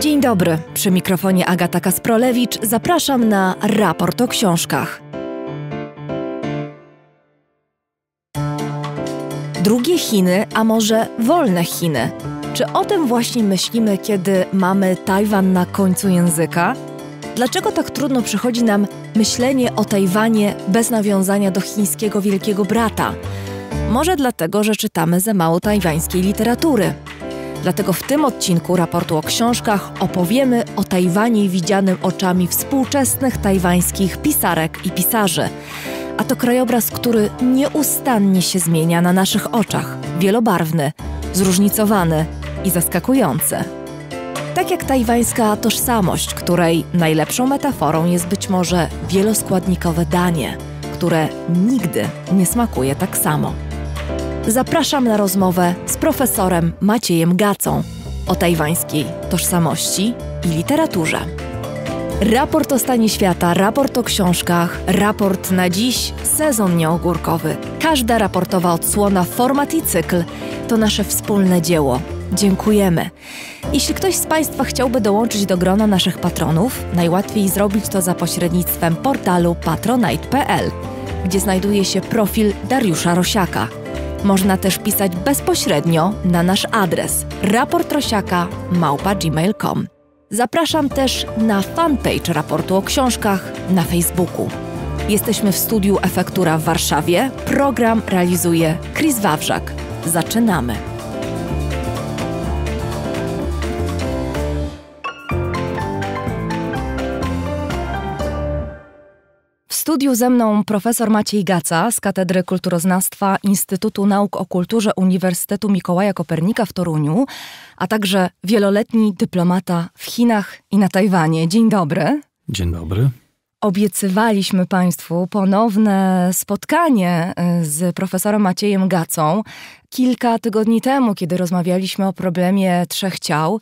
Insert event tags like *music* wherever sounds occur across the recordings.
Dzień dobry, przy mikrofonie Agata Kasprolewicz zapraszam na raport o książkach. Drugie Chiny, a może wolne Chiny? Czy o tym właśnie myślimy, kiedy mamy Tajwan na końcu języka? Dlaczego tak trudno przychodzi nam myślenie o Tajwanie bez nawiązania do chińskiego wielkiego brata? Może dlatego, że czytamy za mało tajwańskiej literatury. Dlatego w tym odcinku raportu o książkach opowiemy o Tajwanie widzianym oczami współczesnych tajwańskich pisarek i pisarzy. A to krajobraz, który nieustannie się zmienia na naszych oczach, wielobarwny, zróżnicowany i zaskakujący. Tak jak tajwańska tożsamość, której najlepszą metaforą jest być może wieloskładnikowe danie, które nigdy nie smakuje tak samo. Zapraszam na rozmowę z profesorem Maciejem Gacą o tajwańskiej tożsamości i literaturze. Raport o stanie świata, raport o książkach, raport na dziś, sezon nieogórkowy. Każda raportowa odsłona, format i cykl to nasze wspólne dzieło. Dziękujemy. Jeśli ktoś z Państwa chciałby dołączyć do grona naszych patronów, najłatwiej zrobić to za pośrednictwem portalu patronite.pl, gdzie znajduje się profil Dariusza Rosiaka. Można też pisać bezpośrednio na nasz adres raportrosiaka.gmail.com Zapraszam też na fanpage raportu o książkach na Facebooku. Jesteśmy w studiu Efektura w Warszawie. Program realizuje Chris Wawrzak. Zaczynamy. studiu ze mną profesor Maciej Gaca z Katedry Kulturoznawstwa Instytutu Nauk o Kulturze Uniwersytetu Mikołaja Kopernika w Toruniu, a także wieloletni dyplomata w Chinach i na Tajwanie. Dzień dobry. Dzień dobry. Obiecywaliśmy Państwu ponowne spotkanie y, z profesorem Maciejem Gacą kilka tygodni temu, kiedy rozmawialiśmy o problemie trzech ciał,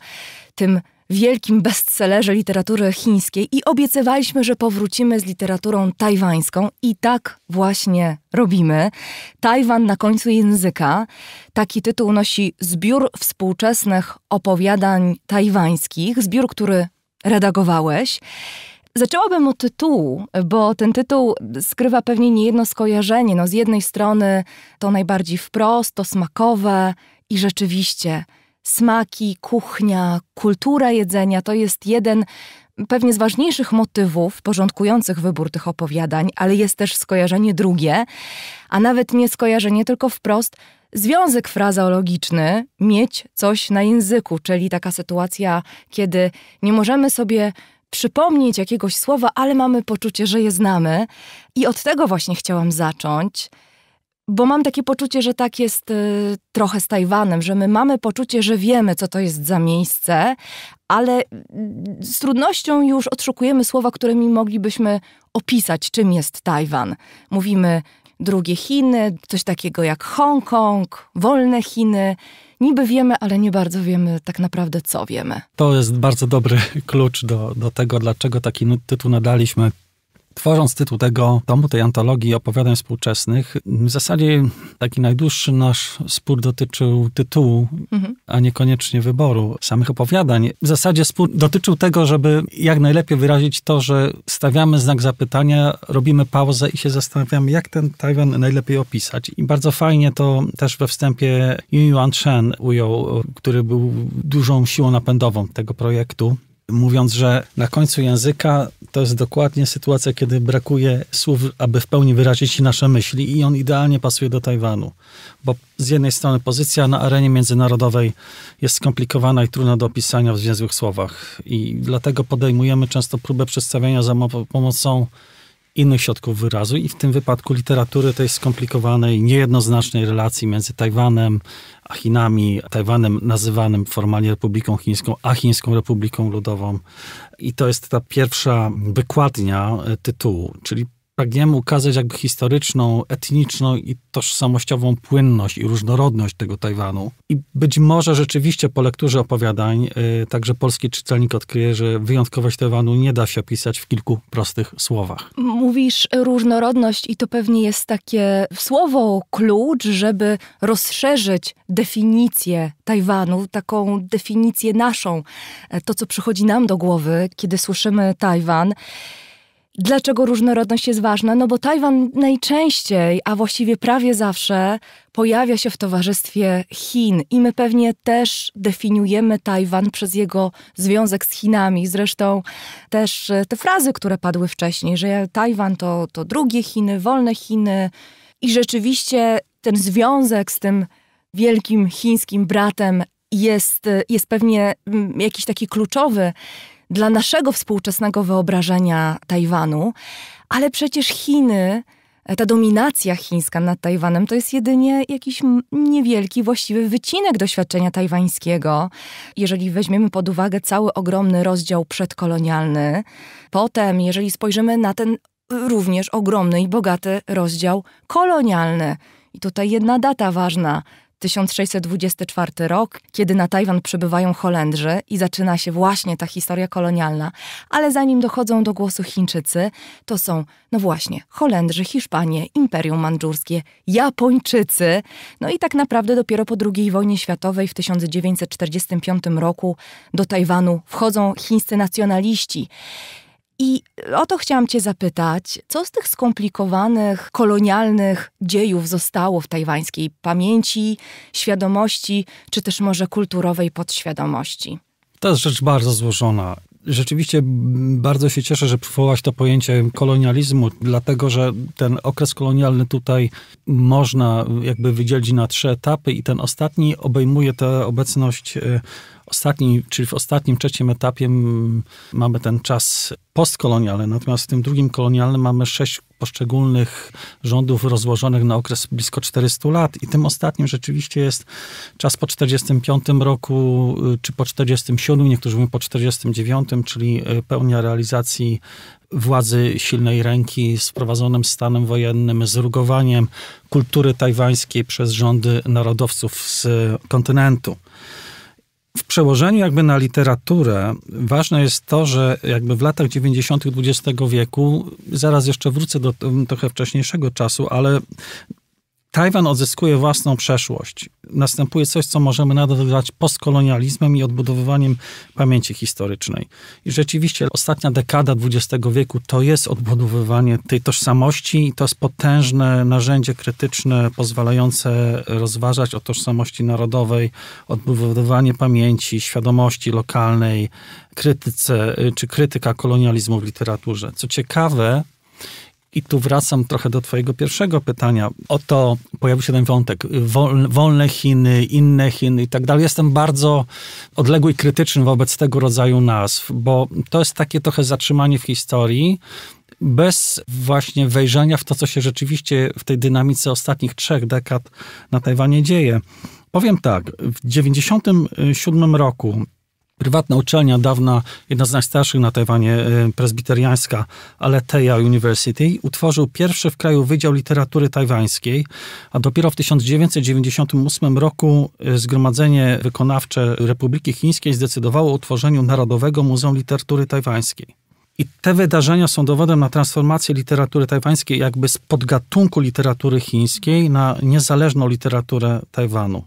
tym wielkim bestsellerze literatury chińskiej i obiecywaliśmy, że powrócimy z literaturą tajwańską i tak właśnie robimy. Tajwan na końcu języka. Taki tytuł nosi zbiór współczesnych opowiadań tajwańskich, zbiór, który redagowałeś. Zaczęłabym od tytułu, bo ten tytuł skrywa pewnie niejedno skojarzenie. No, z jednej strony to najbardziej wprost, to smakowe i rzeczywiście – smaki, kuchnia, kultura jedzenia to jest jeden pewnie z ważniejszych motywów porządkujących wybór tych opowiadań, ale jest też skojarzenie drugie, a nawet nie skojarzenie, tylko wprost związek frazeologiczny, mieć coś na języku, czyli taka sytuacja, kiedy nie możemy sobie przypomnieć jakiegoś słowa, ale mamy poczucie, że je znamy. I od tego właśnie chciałam zacząć bo mam takie poczucie, że tak jest y, trochę z Tajwanem, że my mamy poczucie, że wiemy, co to jest za miejsce, ale y, z trudnością już odszukujemy słowa, którymi moglibyśmy opisać, czym jest Tajwan. Mówimy drugie Chiny, coś takiego jak Hongkong, wolne Chiny. Niby wiemy, ale nie bardzo wiemy tak naprawdę, co wiemy. To jest bardzo dobry klucz do, do tego, dlaczego taki tytuł nadaliśmy Tworząc tytuł tego tomu, tej antologii opowiadań współczesnych, w zasadzie taki najdłuższy nasz spór dotyczył tytułu, mhm. a niekoniecznie wyboru samych opowiadań. W zasadzie spór dotyczył tego, żeby jak najlepiej wyrazić to, że stawiamy znak zapytania, robimy pauzę i się zastanawiamy, jak ten Tajwan najlepiej opisać. I bardzo fajnie to też we wstępie Yun Yuan Shen ujął, który był dużą siłą napędową tego projektu mówiąc, że na końcu języka to jest dokładnie sytuacja, kiedy brakuje słów, aby w pełni wyrazić nasze myśli i on idealnie pasuje do Tajwanu. Bo z jednej strony pozycja na arenie międzynarodowej jest skomplikowana i trudna do opisania w zwięzłych słowach i dlatego podejmujemy często próbę przedstawienia za pomocą innych środków wyrazu i w tym wypadku literatury tej skomplikowanej, niejednoznacznej relacji między Tajwanem a Chinami, Tajwanem nazywanym formalnie Republiką Chińską, a Chińską Republiką Ludową. I to jest ta pierwsza wykładnia e, tytułu, czyli Pragniemy ukazać jakby historyczną, etniczną i tożsamościową płynność i różnorodność tego Tajwanu. I być może rzeczywiście po lekturze opowiadań yy, także polski czytelnik odkryje, że wyjątkowość Tajwanu nie da się opisać w kilku prostych słowach. Mówisz różnorodność i to pewnie jest takie słowo klucz, żeby rozszerzyć definicję Tajwanu, taką definicję naszą, e, to co przychodzi nam do głowy, kiedy słyszymy Tajwan. Dlaczego różnorodność jest ważna? No bo Tajwan najczęściej, a właściwie prawie zawsze, pojawia się w towarzystwie Chin i my pewnie też definiujemy Tajwan przez jego związek z Chinami. Zresztą też e, te frazy, które padły wcześniej, że Tajwan to, to drugie Chiny, wolne Chiny i rzeczywiście ten związek z tym wielkim chińskim bratem jest, e, jest pewnie mm, jakiś taki kluczowy dla naszego współczesnego wyobrażenia Tajwanu, ale przecież Chiny, e, ta dominacja chińska nad Tajwanem to jest jedynie jakiś niewielki, właściwy wycinek doświadczenia tajwańskiego. Jeżeli weźmiemy pod uwagę cały ogromny rozdział przedkolonialny, potem, jeżeli spojrzymy na ten również ogromny i bogaty rozdział kolonialny. I tutaj jedna data ważna. 1624 rok, kiedy na Tajwan przybywają Holendrzy i zaczyna się właśnie ta historia kolonialna, ale zanim dochodzą do głosu Chińczycy, to są, no właśnie, Holendrzy, Hiszpanie, Imperium Mandżurskie, Japończycy. No i tak naprawdę dopiero po II wojnie światowej w 1945 roku do Tajwanu wchodzą chińscy nacjonaliści. I o to chciałam Cię zapytać, co z tych skomplikowanych, kolonialnych dziejów zostało w tajwańskiej pamięci, świadomości, czy też może kulturowej podświadomości? To jest rzecz bardzo złożona. Rzeczywiście bardzo się cieszę, że przywołałaś to pojęcie kolonializmu, dlatego że ten okres kolonialny tutaj można jakby wydzielić na trzy etapy i ten ostatni obejmuje tę obecność y, ostatnim, czyli w ostatnim, trzecim etapie mamy ten czas postkolonialny, natomiast w tym drugim kolonialnym mamy sześć poszczególnych rządów rozłożonych na okres blisko 400 lat i tym ostatnim rzeczywiście jest czas po 45 roku, y, czy po 47, niektórzy mówią po 49, czyli y, pełnia realizacji władzy silnej ręki z wprowadzonym stanem wojennym, zrugowaniem kultury tajwańskiej przez rządy narodowców z kontynentu. W przełożeniu jakby na literaturę ważne jest to, że jakby w latach 90. XX wieku, zaraz jeszcze wrócę do trochę wcześniejszego czasu, ale Tajwan odzyskuje własną przeszłość. Następuje coś, co możemy nazywać postkolonializmem i odbudowywaniem pamięci historycznej. I rzeczywiście ostatnia dekada XX wieku to jest odbudowywanie tej tożsamości i to jest potężne narzędzie krytyczne pozwalające rozważać o tożsamości narodowej, odbudowywanie pamięci, świadomości lokalnej, krytyce czy krytyka kolonializmu w literaturze. Co ciekawe, i tu wracam trochę do Twojego pierwszego pytania. Oto pojawił się ten wątek. Wolne Chiny, inne Chiny i tak dalej. Jestem bardzo odległy i krytyczny wobec tego rodzaju nazw, bo to jest takie trochę zatrzymanie w historii bez właśnie wejrzenia w to, co się rzeczywiście w tej dynamice ostatnich trzech dekad na Tajwanie dzieje. Powiem tak, w 1997 roku prywatna uczelnia dawna, jedna z najstarszych na Tajwanie, e, prezbiteriańska Aletheia University, utworzył pierwszy w kraju Wydział Literatury Tajwańskiej, a dopiero w 1998 roku e, Zgromadzenie Wykonawcze Republiki Chińskiej zdecydowało o utworzeniu Narodowego Muzeum Literatury Tajwańskiej. I te wydarzenia są dowodem na transformację literatury tajwańskiej jakby z podgatunku literatury chińskiej na niezależną literaturę Tajwanu.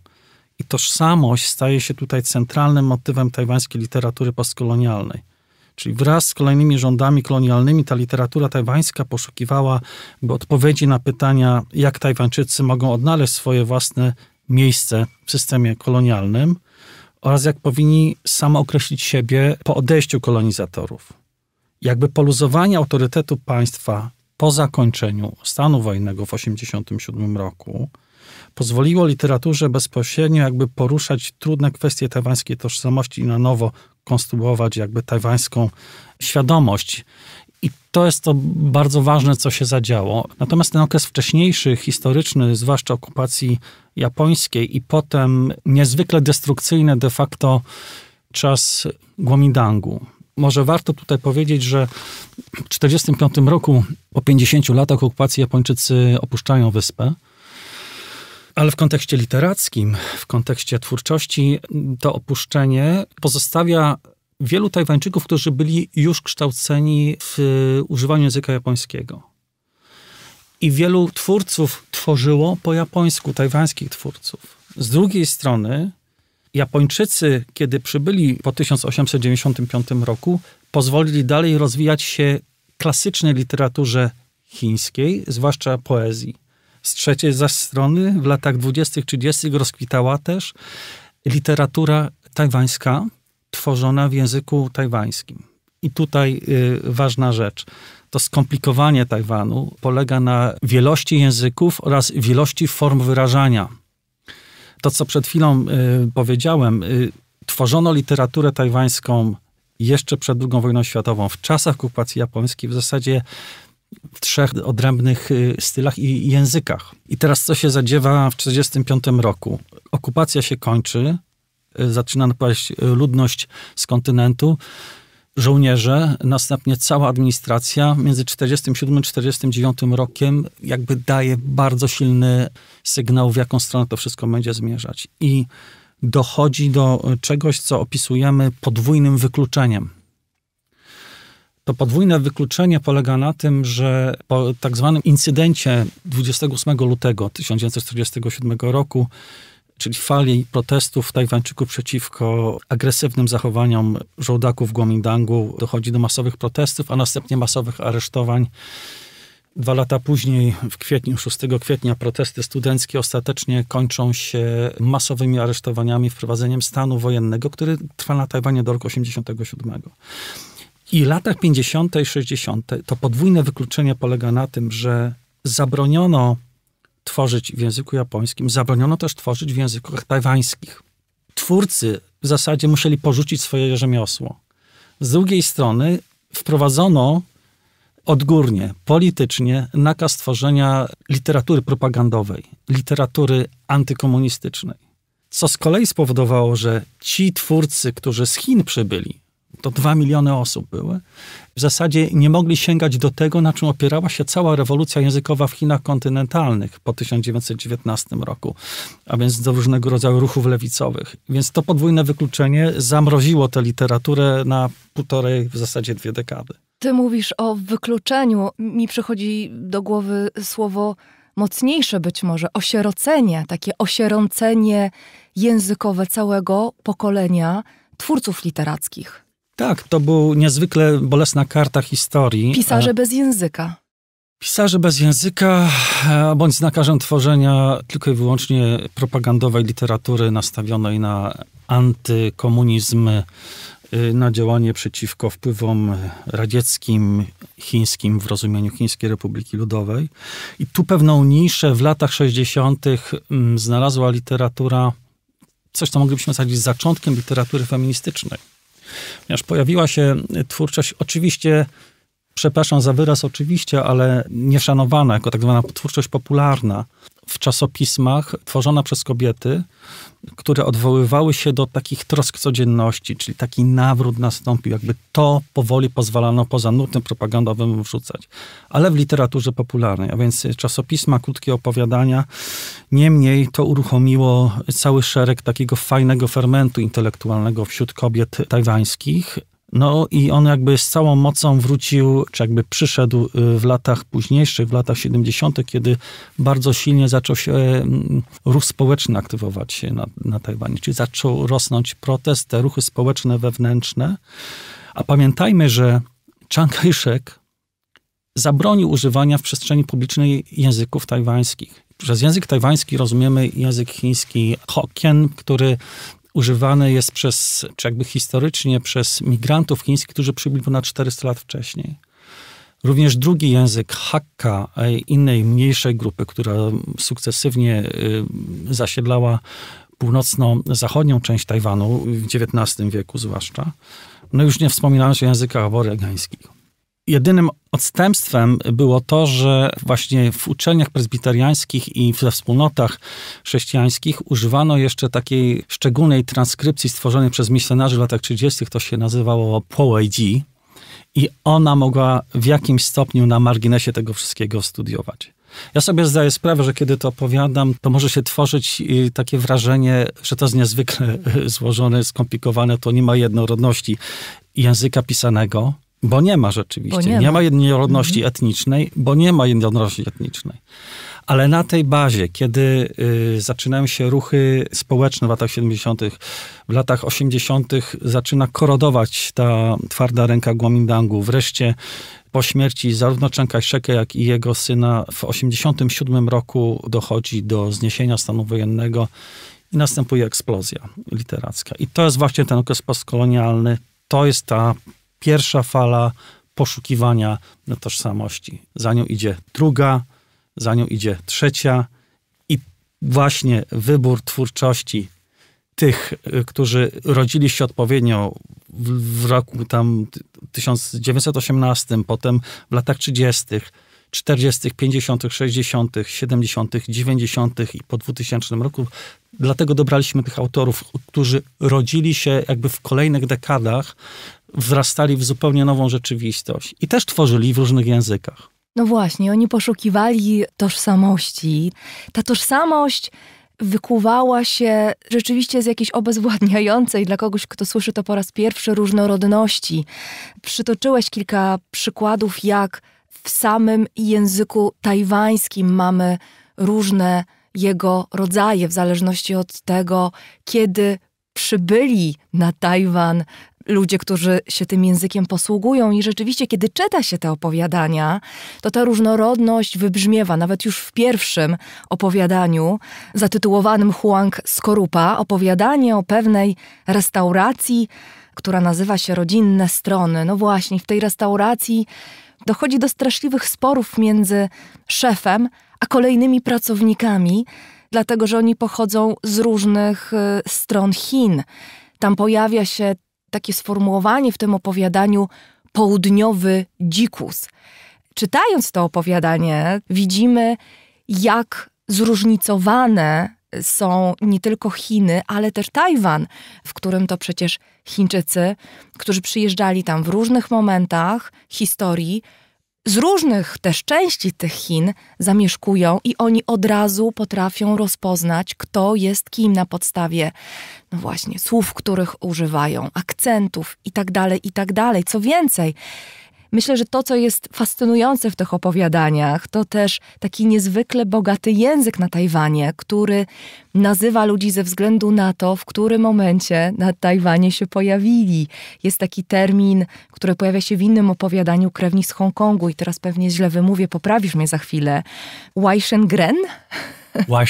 I tożsamość staje się tutaj centralnym motywem tajwańskiej literatury postkolonialnej. Czyli wraz z kolejnymi rządami kolonialnymi ta literatura tajwańska poszukiwała odpowiedzi na pytania, jak Tajwańczycy mogą odnaleźć swoje własne miejsce w systemie kolonialnym oraz jak powinni samo określić siebie po odejściu kolonizatorów. Jakby poluzowanie autorytetu państwa po zakończeniu stanu wojennego w 1987 roku pozwoliło literaturze bezpośrednio jakby poruszać trudne kwestie tajwańskiej tożsamości i na nowo konstruować jakby tajwańską świadomość. I to jest to bardzo ważne, co się zadziało. Natomiast ten okres wcześniejszy, historyczny, zwłaszcza okupacji japońskiej i potem niezwykle destrukcyjny de facto czas Guomindangu. Może warto tutaj powiedzieć, że w 1945 roku, po 50 latach okupacji, Japończycy opuszczają wyspę ale w kontekście literackim, w kontekście twórczości, to opuszczenie pozostawia wielu Tajwańczyków, którzy byli już kształceni w używaniu języka japońskiego. I wielu twórców tworzyło po japońsku, tajwańskich twórców. Z drugiej strony, Japończycy, kiedy przybyli po 1895 roku, pozwolili dalej rozwijać się klasycznej literaturze chińskiej, zwłaszcza poezji. Z trzeciej zaś strony w latach 20-30 rozkwitała też literatura tajwańska tworzona w języku tajwańskim. I tutaj y, ważna rzecz. To skomplikowanie Tajwanu polega na wielości języków oraz wielości form wyrażania. To, co przed chwilą y, powiedziałem, y, tworzono literaturę tajwańską jeszcze przed II wojną światową, w czasach okupacji japońskiej, w zasadzie w trzech odrębnych y, stylach i językach. I teraz co się zadziewa w 1945 roku? Okupacja się kończy, y, zaczyna napaść y, ludność z kontynentu, żołnierze, następnie cała administracja między 1947 a 1949 rokiem jakby daje bardzo silny sygnał, w jaką stronę to wszystko będzie zmierzać. I dochodzi do czegoś, co opisujemy podwójnym wykluczeniem to podwójne wykluczenie polega na tym, że po tak zwanym incydencie 28 lutego 1947 roku, czyli fali protestów Tajwańczyków przeciwko agresywnym zachowaniom żołdaków w Guomindangu, dochodzi do masowych protestów, a następnie masowych aresztowań. Dwa lata później, w kwietniu, 6 kwietnia, protesty studenckie ostatecznie kończą się masowymi aresztowaniami, wprowadzeniem stanu wojennego, który trwa na Tajwanie do roku 1987. I latach 50. i 60. to podwójne wykluczenie polega na tym, że zabroniono tworzyć w języku japońskim, zabroniono też tworzyć w językach tajwańskich. Twórcy w zasadzie musieli porzucić swoje rzemiosło. Z drugiej strony wprowadzono odgórnie, politycznie nakaz tworzenia literatury propagandowej, literatury antykomunistycznej. Co z kolei spowodowało, że ci twórcy, którzy z Chin przybyli, to 2 miliony osób były. W zasadzie nie mogli sięgać do tego, na czym opierała się cała rewolucja językowa w Chinach kontynentalnych po 1919 roku, a więc do różnego rodzaju ruchów lewicowych. Więc to podwójne wykluczenie zamroziło tę literaturę na półtorej, w zasadzie dwie dekady. Ty mówisz o wykluczeniu. Mi przychodzi do głowy słowo mocniejsze być może osierocenie, takie osierocenie językowe całego pokolenia twórców literackich. Tak, to był niezwykle bolesna karta historii. Pisarze e, bez języka. Pisarze bez języka, e, bądź znakarzem tworzenia tylko i wyłącznie propagandowej literatury nastawionej na antykomunizm, e, na działanie przeciwko wpływom radzieckim, chińskim w rozumieniu Chińskiej Republiki Ludowej. I tu pewną niszę w latach 60. Mm, znalazła literatura, coś co moglibyśmy nazwać zaczątkiem literatury feministycznej ponieważ pojawiła się twórczość oczywiście, przepraszam za wyraz oczywiście, ale nieszanowana jako tak zwana twórczość popularna w czasopismach tworzona przez kobiety, które odwoływały się do takich trosk codzienności, czyli taki nawrót nastąpił, jakby to powoli pozwalano poza nutem propagandowym wrzucać, ale w literaturze popularnej, a więc czasopisma, krótkie opowiadania. Niemniej to uruchomiło cały szereg takiego fajnego fermentu intelektualnego wśród kobiet tajwańskich no i on jakby z całą mocą wrócił, czy jakby przyszedł y, w latach późniejszych, w latach 70., kiedy bardzo silnie zaczął się mm, ruch społeczny aktywować na, na Tajwanie, czyli zaczął rosnąć protest, te ruchy społeczne wewnętrzne. A pamiętajmy, że Chiang Kai-shek zabronił używania w przestrzeni publicznej języków tajwańskich. Przez język tajwański rozumiemy język chiński Hokkien, który używane jest przez, czy jakby historycznie przez migrantów chińskich, którzy przybyli ponad 400 lat wcześniej. Również drugi język Hakka, innej mniejszej grupy, która sukcesywnie y, zasiedlała północno-zachodnią część Tajwanu, w XIX wieku zwłaszcza. No już nie wspominając o językach aborygańskich. Jedynym odstępstwem było to, że właśnie w uczelniach prezbiteriańskich i we wspólnotach chrześcijańskich używano jeszcze takiej szczególnej transkrypcji stworzonej przez misjonarzy w latach 30. To się nazywało POED i ona mogła w jakimś stopniu na marginesie tego wszystkiego studiować. Ja sobie zdaję sprawę, że kiedy to opowiadam, to może się tworzyć y, takie wrażenie, że to jest niezwykle *laughs* złożone, skomplikowane, to nie ma jednorodności języka pisanego, bo nie ma rzeczywiście. Nie, nie, ma jednorodności mhm. etnicznej, bo nie ma jednorodności etnicznej. Ale na tej bazie, kiedy y, zaczynają się ruchy społeczne w latach 70., w latach 80. zaczyna korodować ta twarda ręka Guomindangu. Wreszcie po śmierci zarówno Chiang Kai-sheka, jak i jego syna w 87 roku dochodzi do zniesienia stanu wojennego i następuje eksplozja literacka. I to jest właśnie ten okres postkolonialny. To jest ta pierwsza fala poszukiwania tożsamości. Za nią idzie druga, za nią idzie trzecia i właśnie wybór twórczości tych, y, którzy rodzili się odpowiednio w roku tam 1918, potem w latach 30., 40., 50., 60., 70., 90. i po 2000 roku. Dlatego dobraliśmy tych autorów, którzy rodzili się jakby w kolejnych dekadach wrastali w zupełnie nową rzeczywistość i też tworzyli w różnych językach. No właśnie, oni poszukiwali tożsamości. Ta tożsamość wykuwała się rzeczywiście z jakiejś obezwładniającej dla kogoś, kto słyszy to po raz pierwszy, różnorodności. Przytoczyłeś kilka przykładów, jak w samym języku tajwańskim mamy różne jego rodzaje, w zależności od tego, kiedy przybyli na Tajwan ludzie, którzy się tym językiem posługują. I rzeczywiście, kiedy czyta się te opowiadania, to ta różnorodność wybrzmiewa. Nawet już w pierwszym opowiadaniu, zatytułowanym Huang Skorupa, opowiadanie o pewnej restauracji, która nazywa się Rodzinne Strony. No właśnie, w tej restauracji dochodzi do straszliwych sporów między szefem a kolejnymi pracownikami, dlatego że oni pochodzą z różnych y, stron Chin. Tam pojawia się takie sformułowanie w tym opowiadaniu południowy dzikus. Czytając to opowiadanie, widzimy, jak zróżnicowane są nie tylko Chiny, ale też Tajwan, w którym to przecież Chińczycy, którzy przyjeżdżali tam w różnych momentach historii, z różnych też części tych Chin zamieszkują i oni od razu potrafią rozpoznać, kto jest kim na podstawie no właśnie, słów, których używają, akcentów itd., tak itd. Tak co więcej, myślę, że to, co jest fascynujące w tych opowiadaniach, to też taki niezwykle bogaty język na Tajwanie, który nazywa ludzi ze względu na to, w którym momencie na Tajwanie się pojawili. Jest taki termin, który pojawia się w innym opowiadaniu krewni z Hongkongu i teraz pewnie źle wymówię, poprawisz mnie za chwilę. Waishen Gren? Why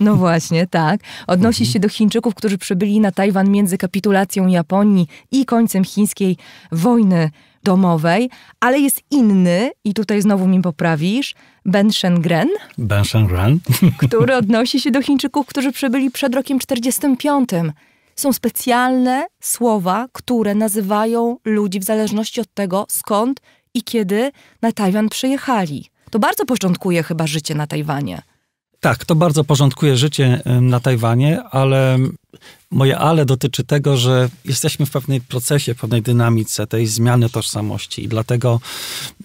No właśnie, tak. Odnosi się do Chińczyków, którzy przybyli na Tajwan między kapitulacją Japonii i końcem chińskiej wojny domowej, ale jest inny, i tutaj znowu mi poprawisz, Ben Shengren. Ben Shengren. *laughs* Który odnosi się do Chińczyków, którzy przybyli przed rokiem 45. Są specjalne słowa, które nazywają ludzi w zależności od tego, skąd i kiedy na Tajwan przyjechali. To bardzo początkuje chyba życie na Tajwanie. Tak, to bardzo porządkuje życie na Tajwanie, ale moje ale dotyczy tego, że jesteśmy w pewnej procesie, w pewnej dynamice tej zmiany tożsamości i dlatego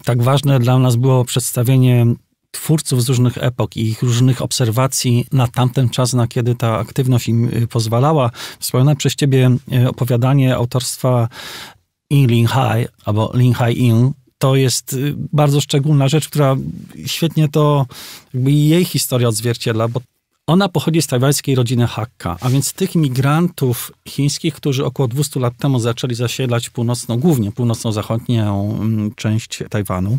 tak ważne dla nas było przedstawienie twórców z różnych epok i ich różnych obserwacji na tamten czas, na kiedy ta aktywność im y, pozwalała. Wspomniane przez ciebie y, opowiadanie autorstwa In Ling Hai, albo Lin Hai In, to jest y, bardzo szczególna rzecz, która świetnie to jakby jej historia odzwierciedla, bo ona pochodzi z tajwańskiej rodziny Hakka, a więc tych migrantów chińskich, którzy około 200 lat temu zaczęli zasiedlać północną, głównie północno-zachodnią mm, część Tajwanu.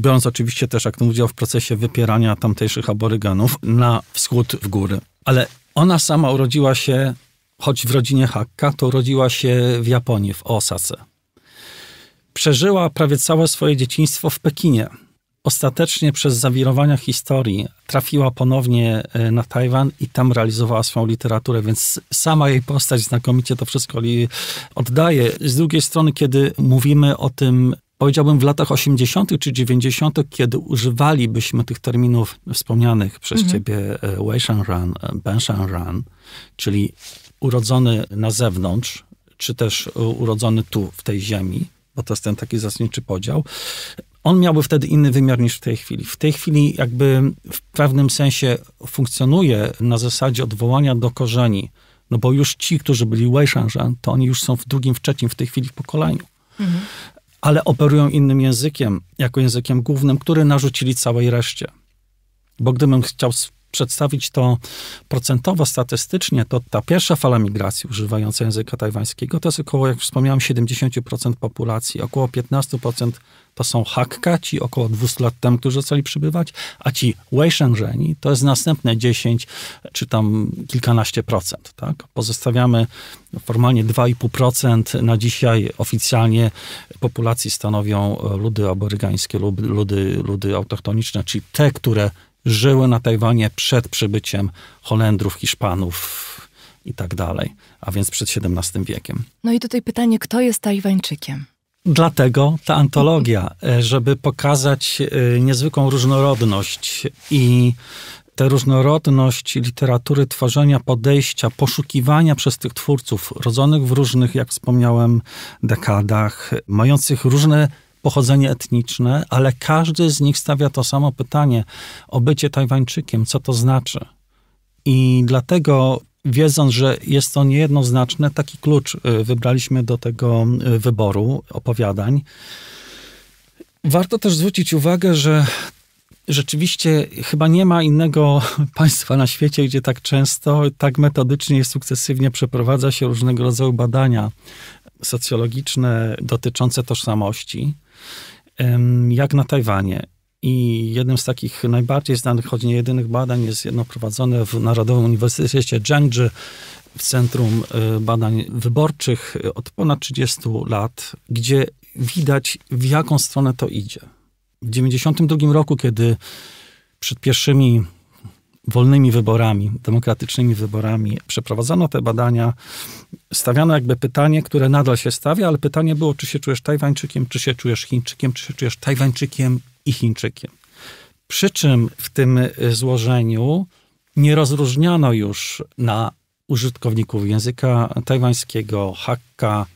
Biorąc oczywiście też aktywny udział w procesie wypierania tamtejszych aborygenów na wschód w góry. Ale ona sama urodziła się, choć w rodzinie Hakka, to urodziła się w Japonii, w Osace. Przeżyła prawie całe swoje dzieciństwo w Pekinie. Ostatecznie przez zawirowania historii trafiła ponownie e, na Tajwan i tam realizowała swoją literaturę, więc sama jej postać znakomicie to wszystko oddaje. Z drugiej strony, kiedy mówimy o tym powiedziałbym w latach 80. czy 90., kiedy używalibyśmy tych terminów wspomnianych przez mhm. ciebie e, Wei Ran, e, Ben Ran, czyli urodzony na zewnątrz, czy też urodzony tu, w tej ziemi, bo to jest ten taki zasadniczy podział, on miałby wtedy inny wymiar niż w tej chwili. W tej chwili jakby w pewnym sensie funkcjonuje na zasadzie odwołania do korzeni, no bo już ci, którzy byli Wei to oni już są w drugim, w trzecim w tej chwili w pokoleniu. Mhm. Ale operują innym językiem, jako językiem głównym, który narzucili całej reszcie. Bo gdybym chciał przedstawić to procentowo, statystycznie, to ta pierwsza fala migracji używająca języka tajwańskiego to jest około, jak wspomniałem, 70% populacji, około 15% to są Hakka, ci około 200 lat temu, którzy zaczęli przybywać, a ci Weishengrzeni to jest następne 10 czy tam kilkanaście procent. Tak? Pozostawiamy formalnie 2,5% na dzisiaj oficjalnie populacji stanowią ludy aborygańskie lub ludy, ludy autochtoniczne, czyli te, które żyły na Tajwanie przed przybyciem Holendrów, Hiszpanów i tak dalej, a więc przed XVII wiekiem. No i tutaj pytanie, kto jest Tajwańczykiem? Dlatego ta antologia, e, żeby pokazać e, niezwykłą różnorodność i tę różnorodność literatury, tworzenia, podejścia, poszukiwania przez tych twórców, rodzonych w różnych, jak wspomniałem, dekadach, mających różne pochodzenie etniczne, ale każdy z nich stawia to samo pytanie o bycie Tajwańczykiem, co to znaczy. I dlatego wiedząc, że jest to niejednoznaczne, taki klucz y, wybraliśmy do tego y, wyboru opowiadań. Warto też zwrócić uwagę, że rzeczywiście chyba nie ma innego *laughs* państwa na świecie, gdzie tak często, tak metodycznie i sukcesywnie przeprowadza się różnego rodzaju badania socjologiczne dotyczące tożsamości jak na Tajwanie. I jednym z takich najbardziej znanych, choć nie jedynych badań jest jedno prowadzone w Narodowym Uniwersytecie Zhengzhi w Centrum e, Badań Wyborczych e, od ponad 30 lat, gdzie widać w jaką stronę to idzie. W 1992 roku, kiedy przed pierwszymi wolnymi wyborami, demokratycznymi wyborami przeprowadzano te badania, stawiano jakby pytanie, które nadal się stawia, ale pytanie było, czy się czujesz Tajwańczykiem, czy się czujesz Chińczykiem, czy się czujesz Tajwańczykiem i Chińczykiem. Przy czym w tym y, złożeniu nie rozróżniano już na użytkowników języka tajwańskiego, hakka,